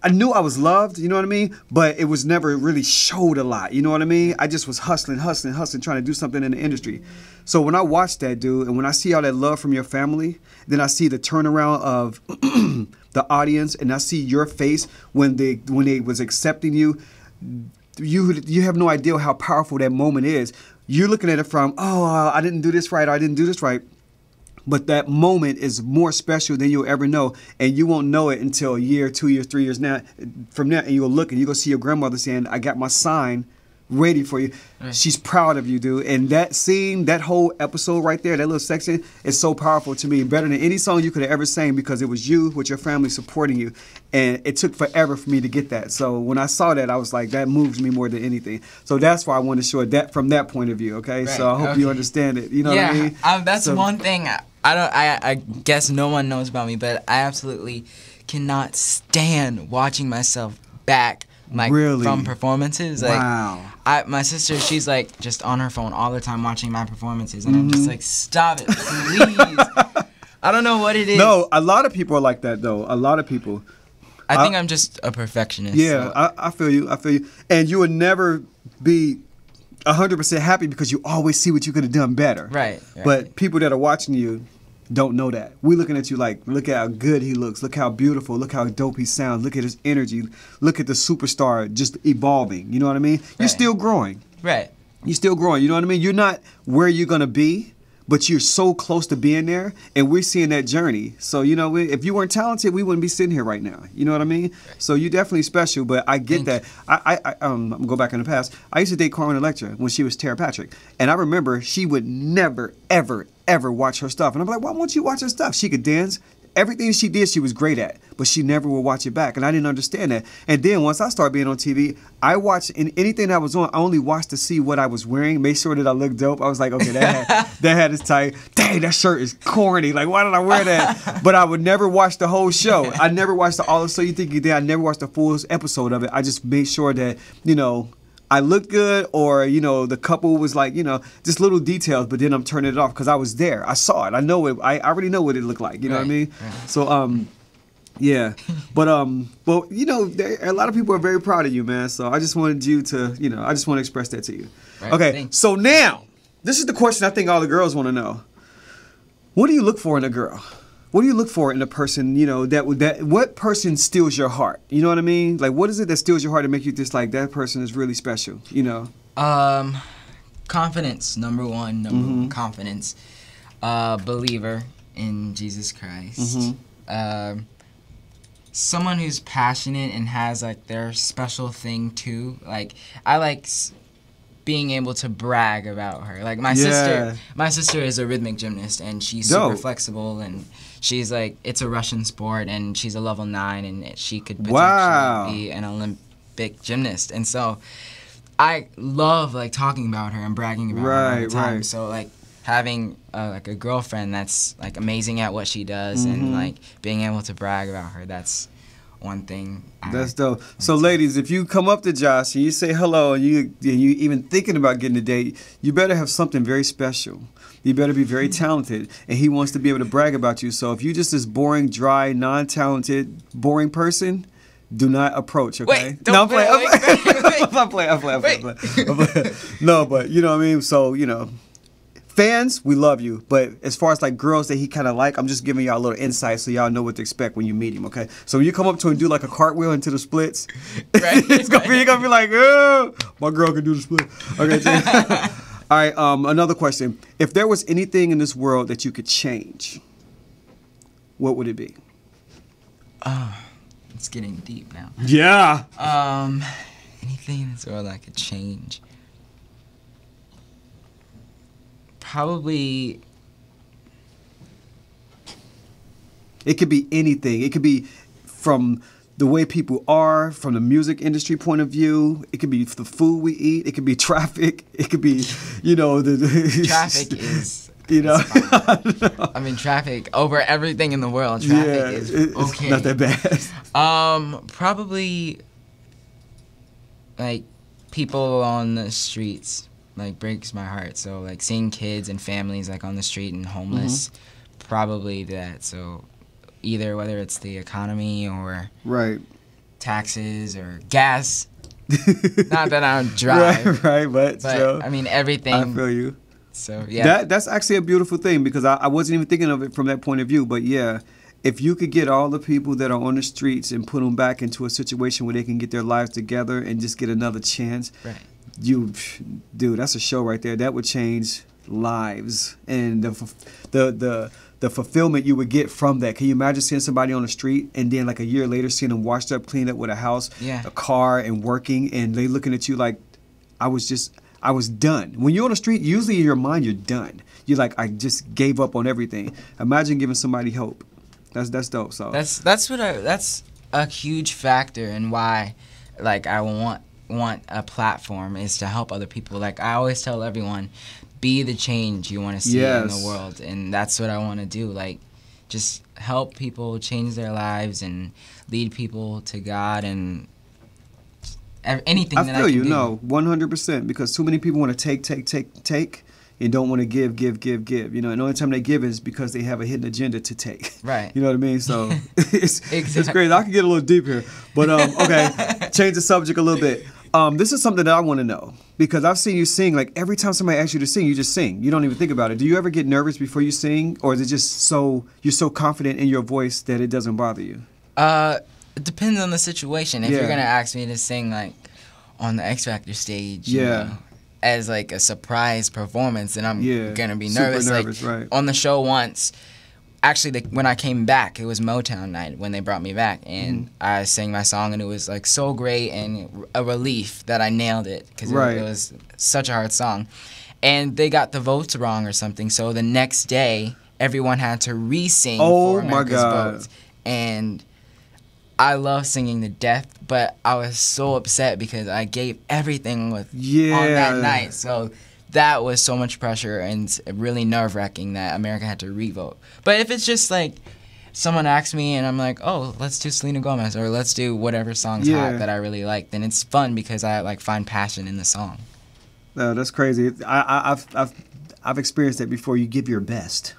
I knew I was loved, you know what I mean? But it was never really showed a lot, you know what I mean? I just was hustling, hustling, hustling, trying to do something in the industry. So when I watch that dude and when I see all that love from your family, then I see the turnaround of the audience and I see your face when they when they was accepting you, you you have no idea how powerful that moment is. You're looking at it from, oh, uh, I didn't do this right, or I didn't do this right. But that moment is more special than you'll ever know, and you won't know it until a year, two years, three years now from now, and you'll look and you'll see your grandmother saying, "I got my sign." ready for you. Right. She's proud of you, dude. And that scene, that whole episode right there, that little section is so powerful to me, better than any song you could have ever sang because it was you with your family supporting you. And it took forever for me to get that. So when I saw that, I was like, that moves me more than anything. So that's why I want to show that from that point of view, okay? Right. So I hope okay. you understand it. You know yeah, what I mean? Uh, that's so, one thing I, don't I, I guess no one knows about me, but I absolutely cannot stand watching myself back like really? from performances. Like, wow. I, my sister, she's like just on her phone all the time watching my performances, and I'm just mm-hmm. like, stop it, please. I don't know what it is. No, a lot of people are like that though. A lot of people. I think I, am just a perfectionist. Yeah, so. I, I, feel you. I feel you. And you would never be 100% happy because you always see what you could have done better. Right, right, But people that are watching you, don't know that. we looking at you like, look at how good he looks, look how beautiful, look how dope he sounds, look at his energy, look at the superstar just evolving. You know what I mean? Right. You're still growing. Right. You're still growing. You know what I mean? You're not where you're gonna be but you're so close to being there and we're seeing that journey so you know if you weren't talented we wouldn't be sitting here right now you know what i mean so you're definitely special but i get Thank that I, I, I um go back in the past i used to date carmen electra when she was tara patrick and i remember she would never ever ever watch her stuff and i'm like why won't you watch her stuff she could dance Everything she did, she was great at, but she never would watch it back. And I didn't understand that. And then once I started being on TV, I watched in anything that was on, I only watched to see what I was wearing, make sure that I looked dope. I was like, okay, that hat, that hat is tight. Dang, that shirt is corny. Like, why did I wear that? but I would never watch the whole show. I never watched the All of So You Think You Did. I never watched the full episode of it. I just made sure that, you know, I looked good or, you know, the couple was like, you know, just little details, but then I'm turning it off because I was there. I saw it. I know it. I, I already know what it looked like. You know right. what I mean? Right. So, um, yeah, but um, but you know, there, a lot of people are very proud of you, man. So I just wanted you to, you know, I just want to express that to you. Right. okay, Thanks. so now this is the question I think all the girls want to know: What do you look for in a girl? what do you look for in a person, you know, that that what person steals your heart? You know what I mean? Like what is it that steals your heart to make you just like that person is really special, you know? Um confidence, number one, number mm-hmm. one, confidence. Uh believer in Jesus Christ. Mm-hmm. Um, someone who's passionate and has like their special thing too. Like I like s- being able to brag about her. Like my yeah. sister, my sister is a rhythmic gymnast and she's Dope. super flexible and she's like it's a Russian sport and she's a level nine and she could potentially wow. be an Olympic gymnast. And so I love like talking about her and bragging about right, her all the time. Right. So like having uh, like a girlfriend that's like amazing at what she does mm-hmm. and like being able to brag about her that's one thing. That's dope. So, ladies, if you come up to Josh and you say hello, and you you even thinking about getting a date, you better have something very special. You better be very mm-hmm. talented, and he wants to be able to brag about you. So, if you just this boring, dry, non-talented, boring person, do not approach. Okay? Wait, no, I'm playing. I'm playing. I'm playing. No, but you know what I mean. So, you know fans, we love you. But as far as like girls that he kind of like, I'm just giving y'all a little insight so y'all know what to expect when you meet him. Okay. So when you come up to him and do like a cartwheel into the splits, right. it's gonna be you're gonna be like, oh, my girl can do the split. Okay. So, all right. Um, another question: If there was anything in this world that you could change, what would it be? Ah, oh, it's getting deep now. Yeah. Um, anything in this world I could change. probably It could be anything. It could be from the way people are, from the music industry point of view. It could be the food we eat. It could be traffic. It could be, you know, the, the traffic is. You know? know, I mean, traffic over everything in the world. Traffic yeah, is okay. not that bad. Um, probably like people on the streets like breaks my heart. So like seeing kids and families like on the street and homeless, mm-hmm. probably that. So either whether it's the economy or right taxes or gas. Not that I don't drive, right, right? But, but so, I mean everything. I feel you. So yeah, that that's actually a beautiful thing because I, I wasn't even thinking of it from that point of view. But yeah, if you could get all the people that are on the streets and put them back into a situation where they can get their lives together and just get another chance, right you, dude, that's a show right there. That would change lives and the the the the fulfillment you would get from that. Can you imagine seeing somebody on the street and then like a year later seeing them washed up, cleaned up with a house, yeah. a car, and working, and they looking at you like, I was just I was done. When you're on the street, usually in your mind you're done. You're like, I just gave up on everything. Imagine giving somebody hope. That's that's dope. So that's that's what I that's a huge factor in why like I want want a platform is to help other people. Like I always tell everyone, be the change you want to see yes. in the world, and that's what I want to do. Like just help people change their lives and lead people to God and anything. I feel I you. Do. No, one hundred percent. Because too many people want to take, take, take, take, and don't want to give, give, give, give. You know, and the only time they give is because they have a hidden agenda to take. Right. You know what I mean? So it's exactly. it's great. I can get a little deep here, but um, okay, change the subject a little bit. Um, this is something that I want to know because I've seen you sing. Like every time somebody asks you to sing, you just sing. You don't even think about it. Do you ever get nervous before you sing, or is it just so you're so confident in your voice that it doesn't bother you? Uh, it depends on the situation. If yeah. you're gonna ask me to sing like on the X Factor stage, yeah. You know, as like a surprise performance, then I'm yeah. gonna be nervous. nervous like right. on the show once, actually the, when I came back, it was Motown night when they brought me back, and mm. I sang my song, and it was like so great and a relief that I nailed it because right. it, it, was such a hard song, and they got the votes wrong or something, so the next day everyone had to re-sing oh, for my God. Votes, and I love singing to death, but I was so upset because I gave everything with yeah. on that night, so that was so much pressure and really nerve wracking that America had to revote. But if it's just like someone asks me and I'm like, oh, let's do Selena Gomez or let's do whatever song's yeah. hot that I really like, then it's fun because I like find passion in the song. No, that's crazy. I, have I've I've experienced that before. You give your best,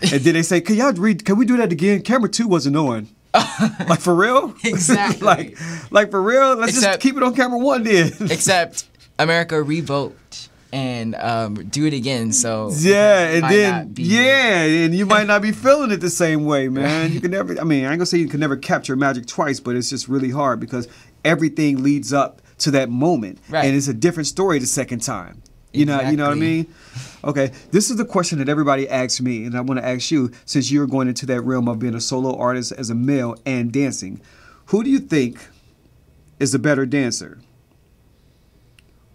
and then they say, "Can y'all read? Can we do that again?" Camera two wasn't on. like for real? Exactly. like like for real? Let's except, just keep it on camera one then. except America revote and um, do it again. So yeah, and then yeah, and you might not be feeling it the same way, man. You can never. I mean, I ain't gonna say you can never capture magic twice, but it's just really hard because everything leads up to that moment, right. and it's a different story the second time. You exactly. know, you know what I mean? Okay, this is the question that everybody asks me, and I want to ask you since you're going into that realm of being a solo artist as a male and dancing. Who do you think is a better dancer?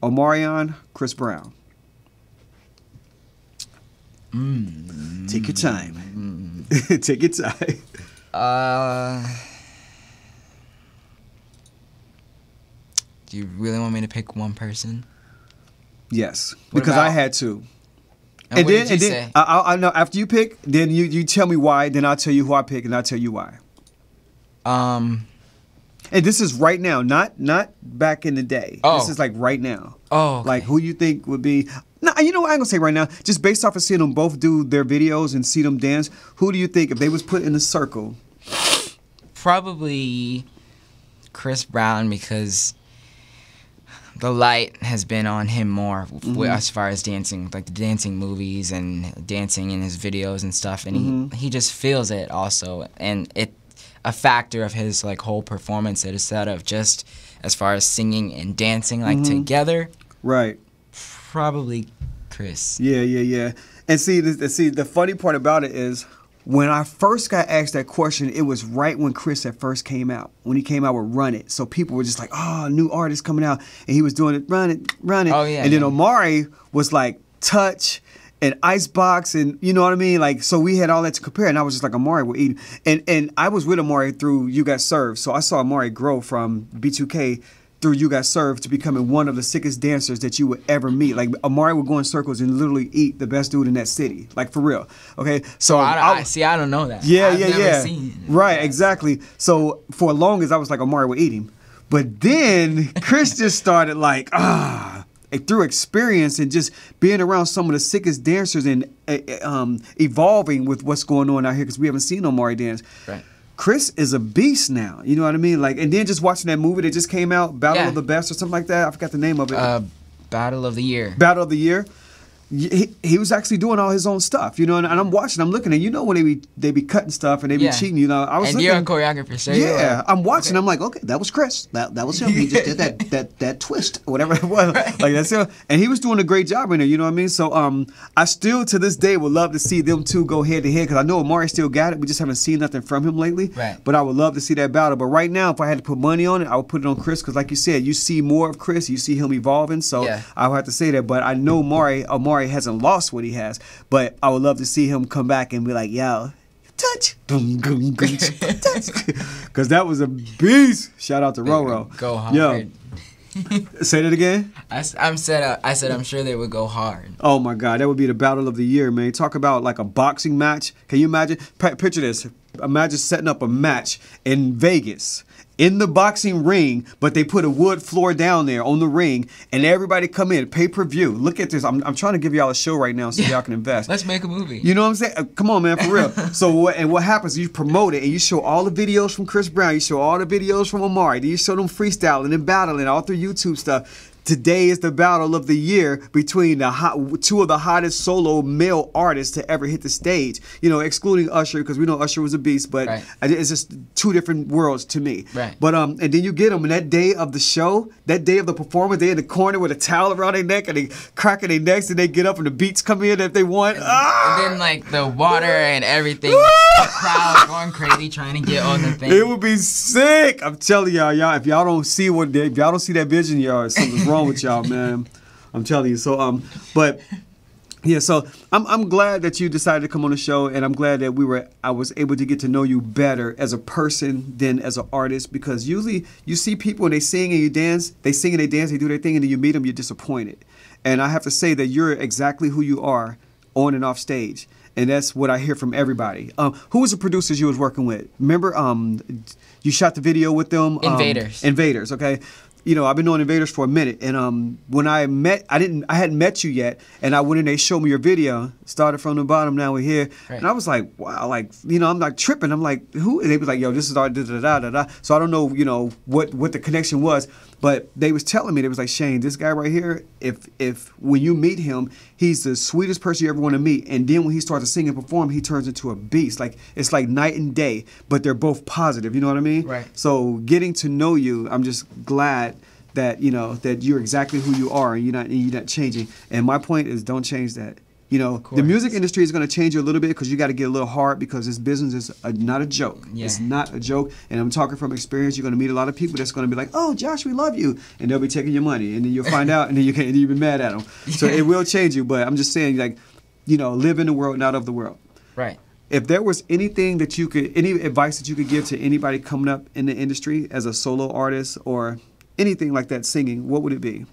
Omarion, Chris Brown. Mm. Take your time. Mm. Take your time. Uh, do you really want me to pick one person? Yes, what because about? I had to. And, and then, and then I know after you pick, then you, you tell me why. Then I'll tell you who I pick, and I'll tell you why. Um, and this is right now, not not back in the day. Oh. This is like right now. Oh, okay. like who you think would be? No, you know what I'm gonna say right now, just based off of seeing them both do their videos and see them dance. Who do you think if they was put in a circle? Probably Chris Brown because the light has been on him more mm-hmm. as far as dancing, like the dancing movies and dancing in his videos and stuff, and mm-hmm. he he just feels it also, and it a factor of his like whole performance instead of just as far as singing and dancing like mm-hmm. together. Right. Probably Chris. Yeah, yeah, yeah. And see, the, see, the funny part about it is when I first got asked that question, it was right when Chris had first came out. When he came out with Run It. So people were just like, oh, new artist coming out. And he was doing it, Run It, Run It. Oh, yeah. And then Omari was like, Touch, and Icebox and you know what I mean? Like so we had all that to compare and I was just like Amari would eat and and I was with Amari through You Got Served. So I saw Amari grow from B2K through You Got Served to becoming one of the sickest dancers that you would ever meet. Like Amari would go in circles and literally eat the best dude in that city. Like for real. Okay. So I, I, I, see. I don't know that. Yeah, I've yeah, yeah. Right. Exactly. So for long as I was like Amari would eat him, but then Chris just started like ah through experience and just being around some of the sickest dancers and uh, um, evolving with what's going on out here because we haven't seen Omari dance. Right. Chris is a beast now. You know what I mean? Like, and then just watching that movie that just came out, Battle yeah. of the Best or something like that. I forgot the name of it. Uh, Battle of the Year. Battle of the Year he, he was actually doing all his own stuff, you know. And, and, I'm watching, I'm looking, and you know when they be they be cutting stuff and they be yeah. cheating, you know. I was and looking, you're a choreographer, so yeah. Like, I'm watching, okay. I'm like, okay, that was Chris, that that was him. He just did that that that twist, whatever it was, right. like that's him. And he was doing a great job in there, you know what I mean. So um, I still to this day would love to see them two go head to head because I know Amari still got it. We just haven't seen nothing from him lately. Right. But I would love to see that battle. But right now, if I had to put money on it, I would put it on Chris because, like you said, you see more of Chris, you see him evolving. So yeah. I would have to say that. But I know Mari. Amari hasn't lost what he has, but I would love to see him come back and be like, yo, touch, because that was a beast. Shout out to Roro. Go hard. Yo. Say that again. I, am said. Uh, I said I'm sure they would go hard. Oh my God, that would be the battle of the year, man. Talk about like a boxing match. Can you imagine? P- picture this. Imagine setting up a match in Vegas in the boxing ring, but they put a wood floor down there on the ring, and everybody come in pay per view. Look at this. I'm, I'm trying to give y'all a show right now so y'all can invest. Let's make a movie. You know what I'm saying? Uh, come on, man, for real. so what, and what happens? You promote it and you show all the videos from Chris Brown. You show all the videos from Amari. You show them freestyling and battling all through YouTube stuff. Today is the battle of the year between the hot, two of the hottest solo male artists to ever hit the stage. You know, excluding Usher because we know Usher was a beast, but right. it's just two different worlds to me. Right. But um, and then you get them, and that day of the show, that day of the performance, they in the corner with a towel around their neck and they cracking their necks, and they get up and the beats come in if they want. And, ah! and then ah! like the water and everything, the crowd going crazy trying to get on the thing. It would be sick. I'm telling y'all, y'all. If y'all don't see what if y'all don't see that vision, y'all something's wrong wrong with y'all, man. I'm telling you. So, um, but yeah, so I'm I'm glad that you decided to come on the show, and I'm glad that we were I was able to get to know you better as a person than as an artist because usually you see people and they sing and you dance, they sing and they dance, they do their thing, and then you meet them, you're disappointed. And I have to say that you're exactly who you are on and off stage, and that's what I hear from everybody. Um, who was the producers you was working with? Remember, um, you shot the video with them. Invaders. Um, invaders. Okay, you know, I've been on Invaders for a minute, and um, when I met, I didn't, I hadn't met you yet, and I went and they showed me your video, started from the bottom, now we're here, right. and I was like, wow, like, you know, I'm like tripping, I'm like, who? And they was like, yo, this is our da da da da da. So I don't know, you know, what what the connection was, but they was telling me, they was like, Shane, this guy right here, if if when you meet him, he's the sweetest person you ever want to meet. And then when he starts to sing and perform, he turns into a beast. Like it's like night and day, but they're both positive, you know what I mean? Right. So getting to know you, I'm just glad that, you know, that you're exactly who you are and you're not and you're not changing. And my point is don't change that you know the music industry is going to change you a little bit because you got to get a little hard because this business is a, not a joke yeah. it's not a joke and i'm talking from experience you're going to meet a lot of people that's going to be like oh josh we love you and they'll be taking your money and then you'll find out and then you can't even be mad at them so it will change you but i'm just saying like you know live in the world not of the world right if there was anything that you could any advice that you could give to anybody coming up in the industry as a solo artist or anything like that singing what would it be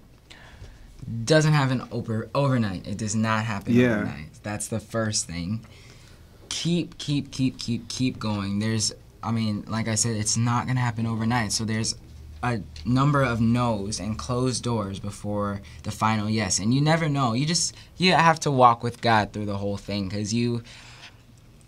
doesn't happen over overnight. It does not happen yeah. overnight. That's the first thing. Keep, keep, keep, keep, keep going. There's, I mean, like I said, it's not gonna happen overnight. So there's a number of no's and closed doors before the final yes. And you never know. You just you have to walk with God through the whole thing because you,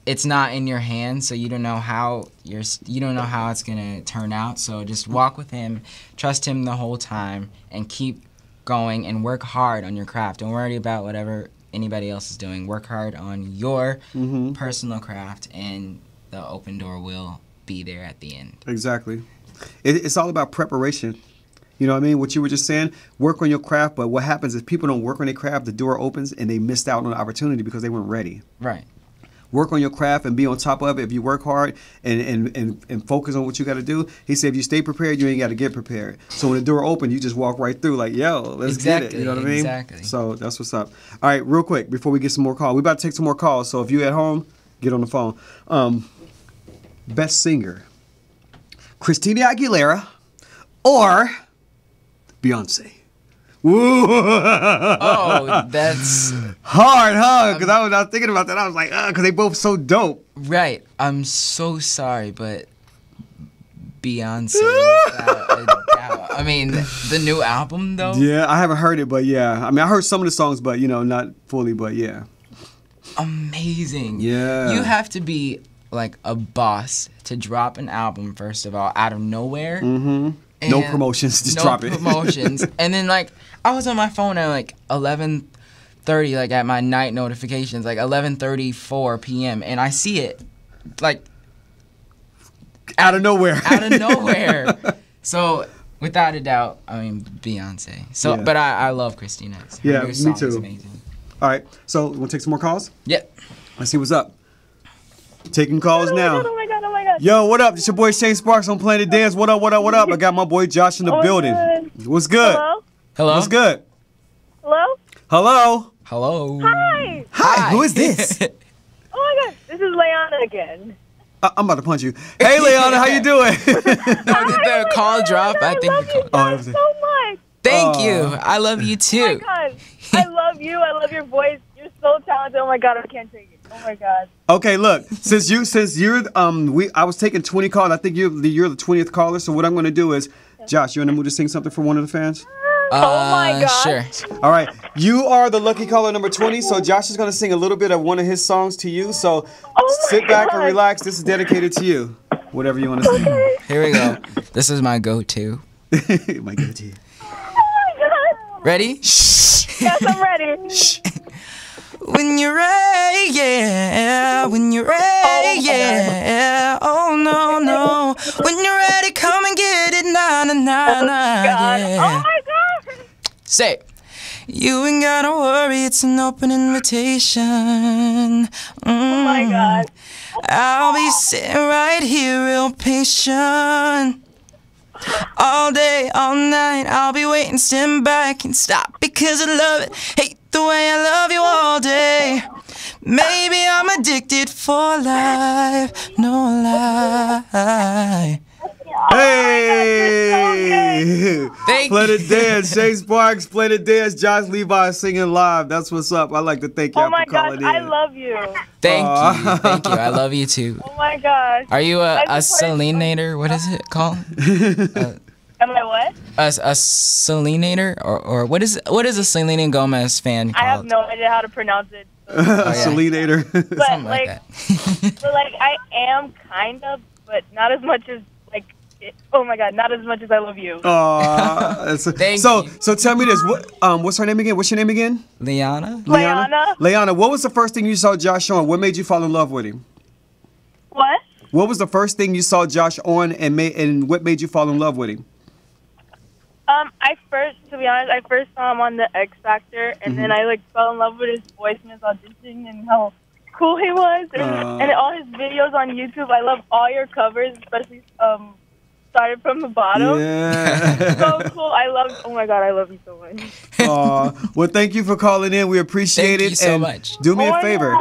it's not in your hands. So you don't know how you're you don't know how it's gonna turn out. So just walk with Him, trust Him the whole time, and keep going and work hard on your craft. Don't worry about whatever anybody else is doing. Work hard on your mm-hmm. personal craft, and the open door will be there at the end. Exactly. It, it's all about preparation. You know what I mean? What you were just saying, work on your craft, but what happens is people don't work on their craft, the door opens, and they missed out on the opportunity because they weren't ready. Right work on your craft and be on top of it. If you work hard and and and, and focus on what you got to do, he said, if you stay prepared, you ain't got to get prepared. So when the door open, you just walk right through, like yo, let's exactly, get it. You know what I mean? Exactly. So that's what's up. All right, real quick before we get some more calls, we about to take some more calls. So if you at home, get on the phone. Um, best singer, Christina Aguilera, or Beyonce oh, that's hard, huh? Because um, I was, not thinking about that. I was like, because uh, they both so dope. Right. I'm so sorry, but Beyonce. I mean, the new album though. Yeah, I haven't heard it, but yeah. I mean, I heard some of the songs, but you know, not fully, but yeah. Amazing. Yeah. You have to be like a boss to drop an album first of all out of nowhere. Mm-hmm. No promotions, just no drop it. promotions, and then like I was on my phone at like 11:30, like at my night notifications like 11:34 p.m. and I see it like out of nowhere. out of nowhere. so without a doubt, I mean Beyonce. So yeah. but I, I love Christina. Her yeah, me too. All right. So we'll take some more calls? Yeah. Let's see what's up. Taking calls oh now. God, oh my God, oh Yo, what up? It's your boy Shane Sparks on Planet oh. Dance. What up, what up, what up? I got my boy Josh in the building. What's good? Hello? Hello. What's good? Hello. Hello. Hello. Hi. Hi. Hi. Who is this? oh my God! This is Leanna again. Uh, I- am about to punch you. Hey, Leanna, how you doing? no, did the call God, drop? I, I think. Love you call. Oh, so much. Thank oh. you. I love you oh too. Oh I love you. I love your voice. You're so talented. Oh my God, I can't take it. Oh my God. Okay, look. Since you, since you're, um, we, I was taking 20 calls. I think you're the, you're the 20th caller. So what I'm going to do is, Josh, you're in the mood to sing something for one of the fans oh my god. Uh, sure. All right. You are the lucky caller number 20, so Josh is going to sing a little bit of one of his songs to you. So oh sit back god. and relax. This is dedicated to you. Whatever you want to sing. Okay. Here we go. this is my go to. my go to. Oh ready? Shh. Yes, I'm ready. Shh. When you're ready, yeah. When you're ready, oh yeah. Oh no, no. When you're ready, come and get it, na na na oh na. Yeah. Oh Say it. You ain't gotta worry, it's an open invitation. Mm. Oh my mm. god. I'll be sitting right here, real patient. All day, all night, I'll be waiting, stand back and stop because I love it. Hate the way I love you all day. Maybe I'm addicted for life, no lie. Hey! Thank Planet you. Dance, Shay Sparks, Planet Dance, Josh Levi singing live. That's what's up. i like to thank oh y'all oh for calling gosh, in. I love you. Thank you. Thank you. I love you too. Oh my gosh. Are you a, a salinator? What is it called? uh, Am I what? A, a salinator? Or, or what is what is a Selena Gomez fan called? I have no idea how to pronounce it. A oh, But Something like, like but like I am kind of, but not as much as oh my God, not as much as I love you. Aww. Thank so, you. so tell me this. What, um, what's her name again? What's your name again? Liana. Liana. Liana. What was the first thing you saw Josh on? What made you fall in love with him? What? What was the first thing you saw Josh on, and may and what made you fall in love with him? Um, I first, to be honest, I first saw him on the X Factor, and mm-hmm. then I like fell in love with his voice and his audition and how cool he was, and, uh, and all his videos on YouTube. I love all your covers, especially um started from the bottom. Yeah. so cool. I love. Oh my god, I love you so much. Aw, well, thank you for calling in. We appreciate thank it. Thank you so and much. Do me oh a favor.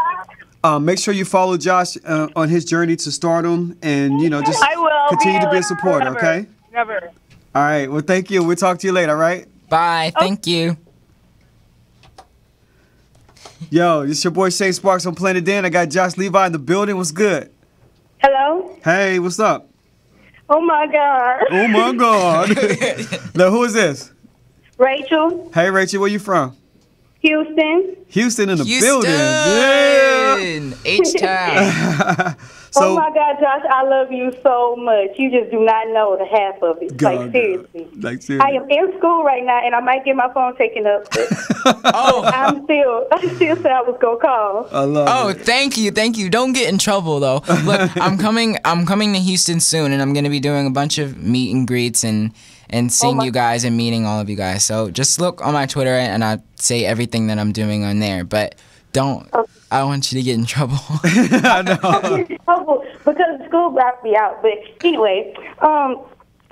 Um, make sure you follow Josh uh, on his journey to stardom, and you know just continue to be a supporter. Never. Okay. Never. All right. Well, thank you. We'll talk to you later. All right. Bye. Oh. Thank you. Yo, it's your boy Shane Sparks on Planet Dan. I got Josh Levi in the building. What's good? Hello. Hey, what's up? Oh my God. Oh my God. now, who is this? Rachel. Hey, Rachel, where you from? Houston. Houston in the Houston. building. Yeah. Houston, H Town. so, oh my God, Josh, I love you so much. You just do not know the half of it. God, like seriously, like seriously. I am in school right now, and I might get my phone taken up. oh, I'm still, I still said I was gonna call. I love oh, it. thank you, thank you. Don't get in trouble though. Look, I'm coming, I'm coming to Houston soon, and I'm gonna be doing a bunch of meet and greets and and oh seeing oh you guys and meeting all of you guys. So just look on my Twitter and I say everything that I'm doing on there, but don't okay. I don't want you to get in trouble. I know. because school blocked me out. But anyway, um,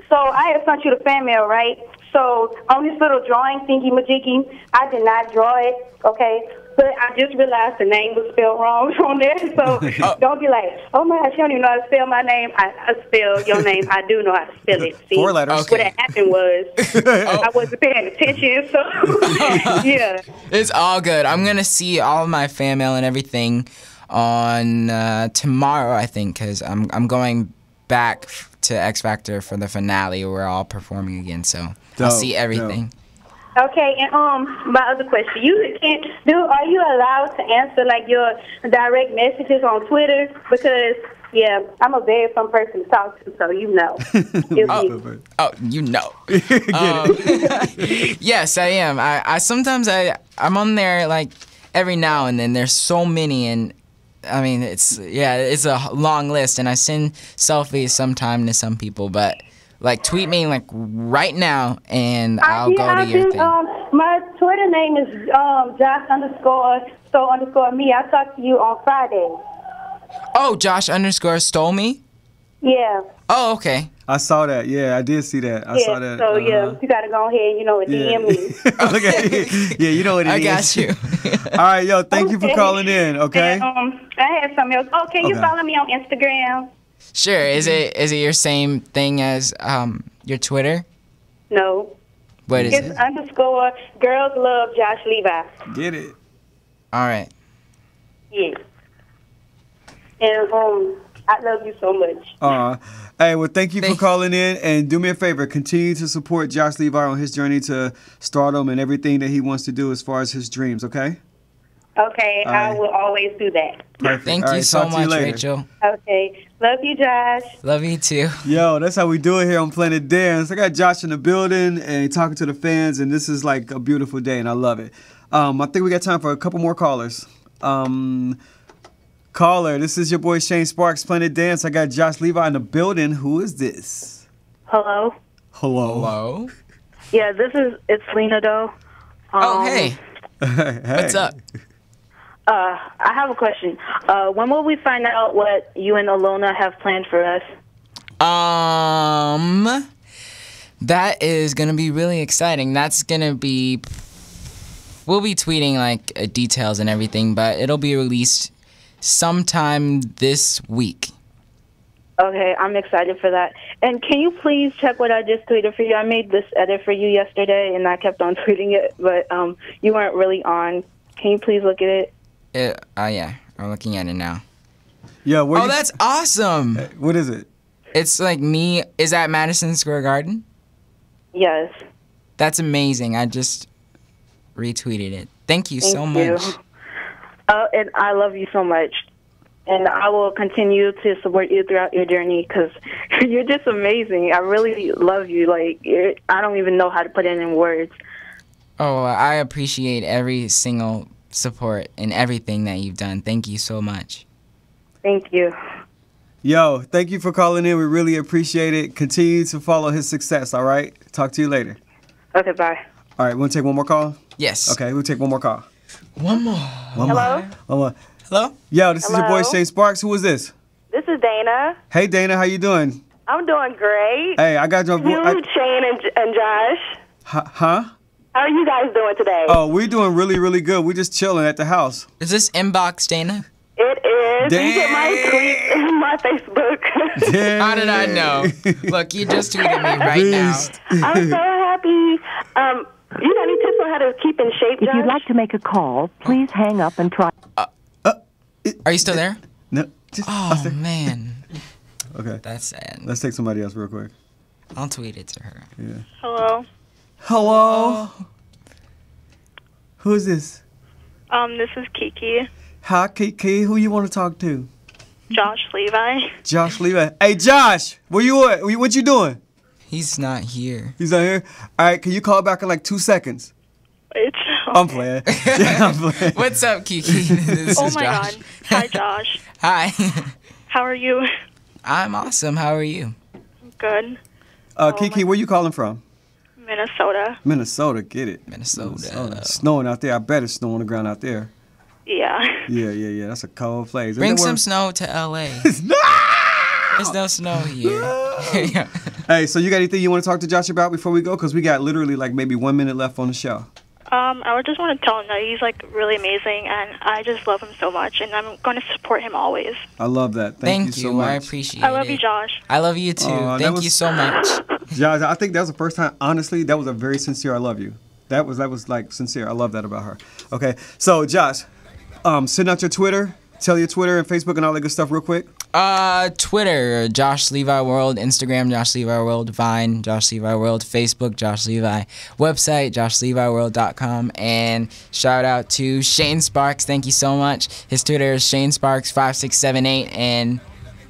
so I have sent you the fan mail, right? So on this little drawing thingy majiggy, I did not draw it. Okay, but I just realized the name was spelled wrong on there. So uh, don't be like, oh my gosh, you don't even know how to spell my name. I, I spell your name. I do know how to spell it. See? Four letters. Okay. What happened was oh. I wasn't paying attention. So yeah. It's all good. I'm going to see all my fan mail and everything on uh, tomorrow, I think, because I'm, I'm going back to X Factor for the finale. We're all performing again. So Dope. I'll see everything. Dope. Okay, and um, my other question: You can do? Are you allowed to answer like your direct messages on Twitter? Because yeah, I'm a very fun person to talk to, so you know. oh, oh, you know. um, yes, I am. I, I sometimes I I'm on there like every now and then. There's so many, and I mean it's yeah, it's a long list, and I send selfies sometime to some people, but like tweet me like right now, and I'll go to your thing. Um, my Twitter name is um, Josh underscore stole underscore me. I talked to you on Friday. Oh, Josh underscore stole me. Yeah. Oh, okay. I saw that. Yeah, I did see that. I yeah, saw that. So uh, yeah, uh-huh. you gotta go ahead. You know, and yeah. DM me. okay. Yeah, you know what it I is. got you. All right, yo. Thank okay. you for calling in. Okay. And, um, I had something else. Oh, can okay. you follow me on Instagram? Sure. Is mm-hmm. it is it your same thing as um, your Twitter? No. What is it's it? underscore girls love Josh Levi. Get it. All right. Yeah. And um, I love you so much. Uh, hey, well, thank you for calling in, and do me a favor, continue to support Josh Levi on his journey to stardom and everything that he wants to do as far as his dreams. Okay. Okay, right. I will always do that. Perfect. Thank you so much, you Rachel. Okay. Love you, Josh. Love you too. Yo, that's how we do it here on Planet Dance. I got Josh in the building and talking to the fans, and this is like a beautiful day, and I love it. Um, I think we got time for a couple more callers. Um, caller, this is your boy Shane Sparks, Planet Dance. I got Josh Levi in the building. Who is this? Hello. Hello. Hello. Yeah, this is it's Lena Doe. Um, oh hey. Um, hey. What's up? Uh, I have a question. Uh, when will we find out what you and Alona have planned for us? Um, that is gonna be really exciting. That's gonna be. We'll be tweeting like uh, details and everything, but it'll be released sometime this week. Okay, I'm excited for that. And can you please check what I just tweeted for you? I made this edit for you yesterday, and I kept on tweeting it, but um, you weren't really on. Can you please look at it? It, oh yeah, I'm looking at it now. Yeah. oh, you, that's awesome. Uh, what is it? It's like me. Is that Madison Square Garden? Yes. That's amazing. I just retweeted it. Thank you Thank so you. much. Oh, and I love you so much. And I will continue to support you throughout your journey because you're just amazing. I really love you. Like, I don't even know how to put it in words. Oh, I appreciate every single support and everything that you've done. Thank you so much. Thank you. Yo, thank you for calling in. We really appreciate it. Continue to follow his success, all right? Talk to you later. Okay, bye. All right, we'll take one more call? Yes. Okay, we'll take one more call. One more. One Hello? More. One more. Hello? Yo, this Hello? is your boy Shane Sparks. Who is this? This is Dana. Hey, Dana, how you doing? I'm doing great. Hey, I got your... You, I, Shane and, and Josh. Huh? huh? How are you guys doing today? Oh, we're doing really, really good. We're just chilling at the house. Is this inbox, Dana? It is. Dang. You get my tweet in my Facebook. Dang. How did I know? Look, you just tweeted me right Beast. now. I'm so happy. Um, you got any tips on how to keep in shape, Josh? If you'd like to make a call, please hang up and try. Uh, uh, are you still there? No. Just, oh, man. okay. That's sad. Let's take somebody else real quick. I'll tweet it to her. Yeah. Hello. Hello. Who's this? Um, this is Kiki. Hi, Kiki. Who you want to talk to? Josh Levi. Josh Levi. Hey, Josh, where you at? What you doing? He's not here. He's not here. All right, can you call back in like two seconds? It's. Okay. I'm playing. yeah, I'm playing. What's up, Kiki? oh my Josh. God. Hi, Josh. Hi. How are you? I'm awesome. How are you? Good. Uh, oh Kiki, my... where you calling from? Minnesota. Minnesota, get it. Minnesota. Minnesota. Snowing out there. I bet it's snowing on the ground out there. Yeah. Yeah, yeah, yeah. That's a cold place. Bring some snow to LA. no! There's no snow here. No! Hey, so you got anything you want to talk to Josh about before we go? Because we got literally like maybe one minute left on the show. Um, I would just want to tell him that he's like really amazing, and I just love him so much, and I'm going to support him always. I love that. Thank, Thank you, so much. I appreciate it. I love it. you, Josh. I love you too. Uh, Thank was, you so much. Josh, I think that was the first time. Honestly, that was a very sincere. I love you. That was that was like sincere. I love that about her. Okay, so Josh, um, send out your Twitter, tell your Twitter and Facebook and all that good stuff real quick. Uh, Twitter, Josh Levi World, Instagram, Josh Levi World, Vine, Josh Levi World, Facebook, Josh Levi, website, joshleviworld.com, and shout out to Shane Sparks. Thank you so much. His Twitter is Shane Sparks5678, and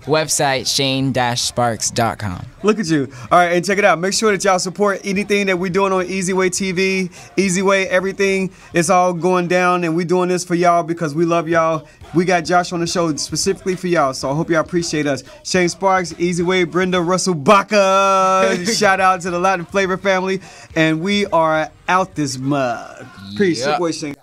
website shane-sparks.com. Look at you. All right, and check it out. Make sure that y'all support anything that we're doing on Easy Way TV, Easy Way Everything. It's all going down, and we're doing this for y'all because we love y'all. We got Josh on the show specifically for y'all, so I hope y'all appreciate us. Shane Sparks, Easy Way, Brenda Russell Baca. Shout out to the Latin Flavor family, and we are out this month. Peace. Yep. boy Shane.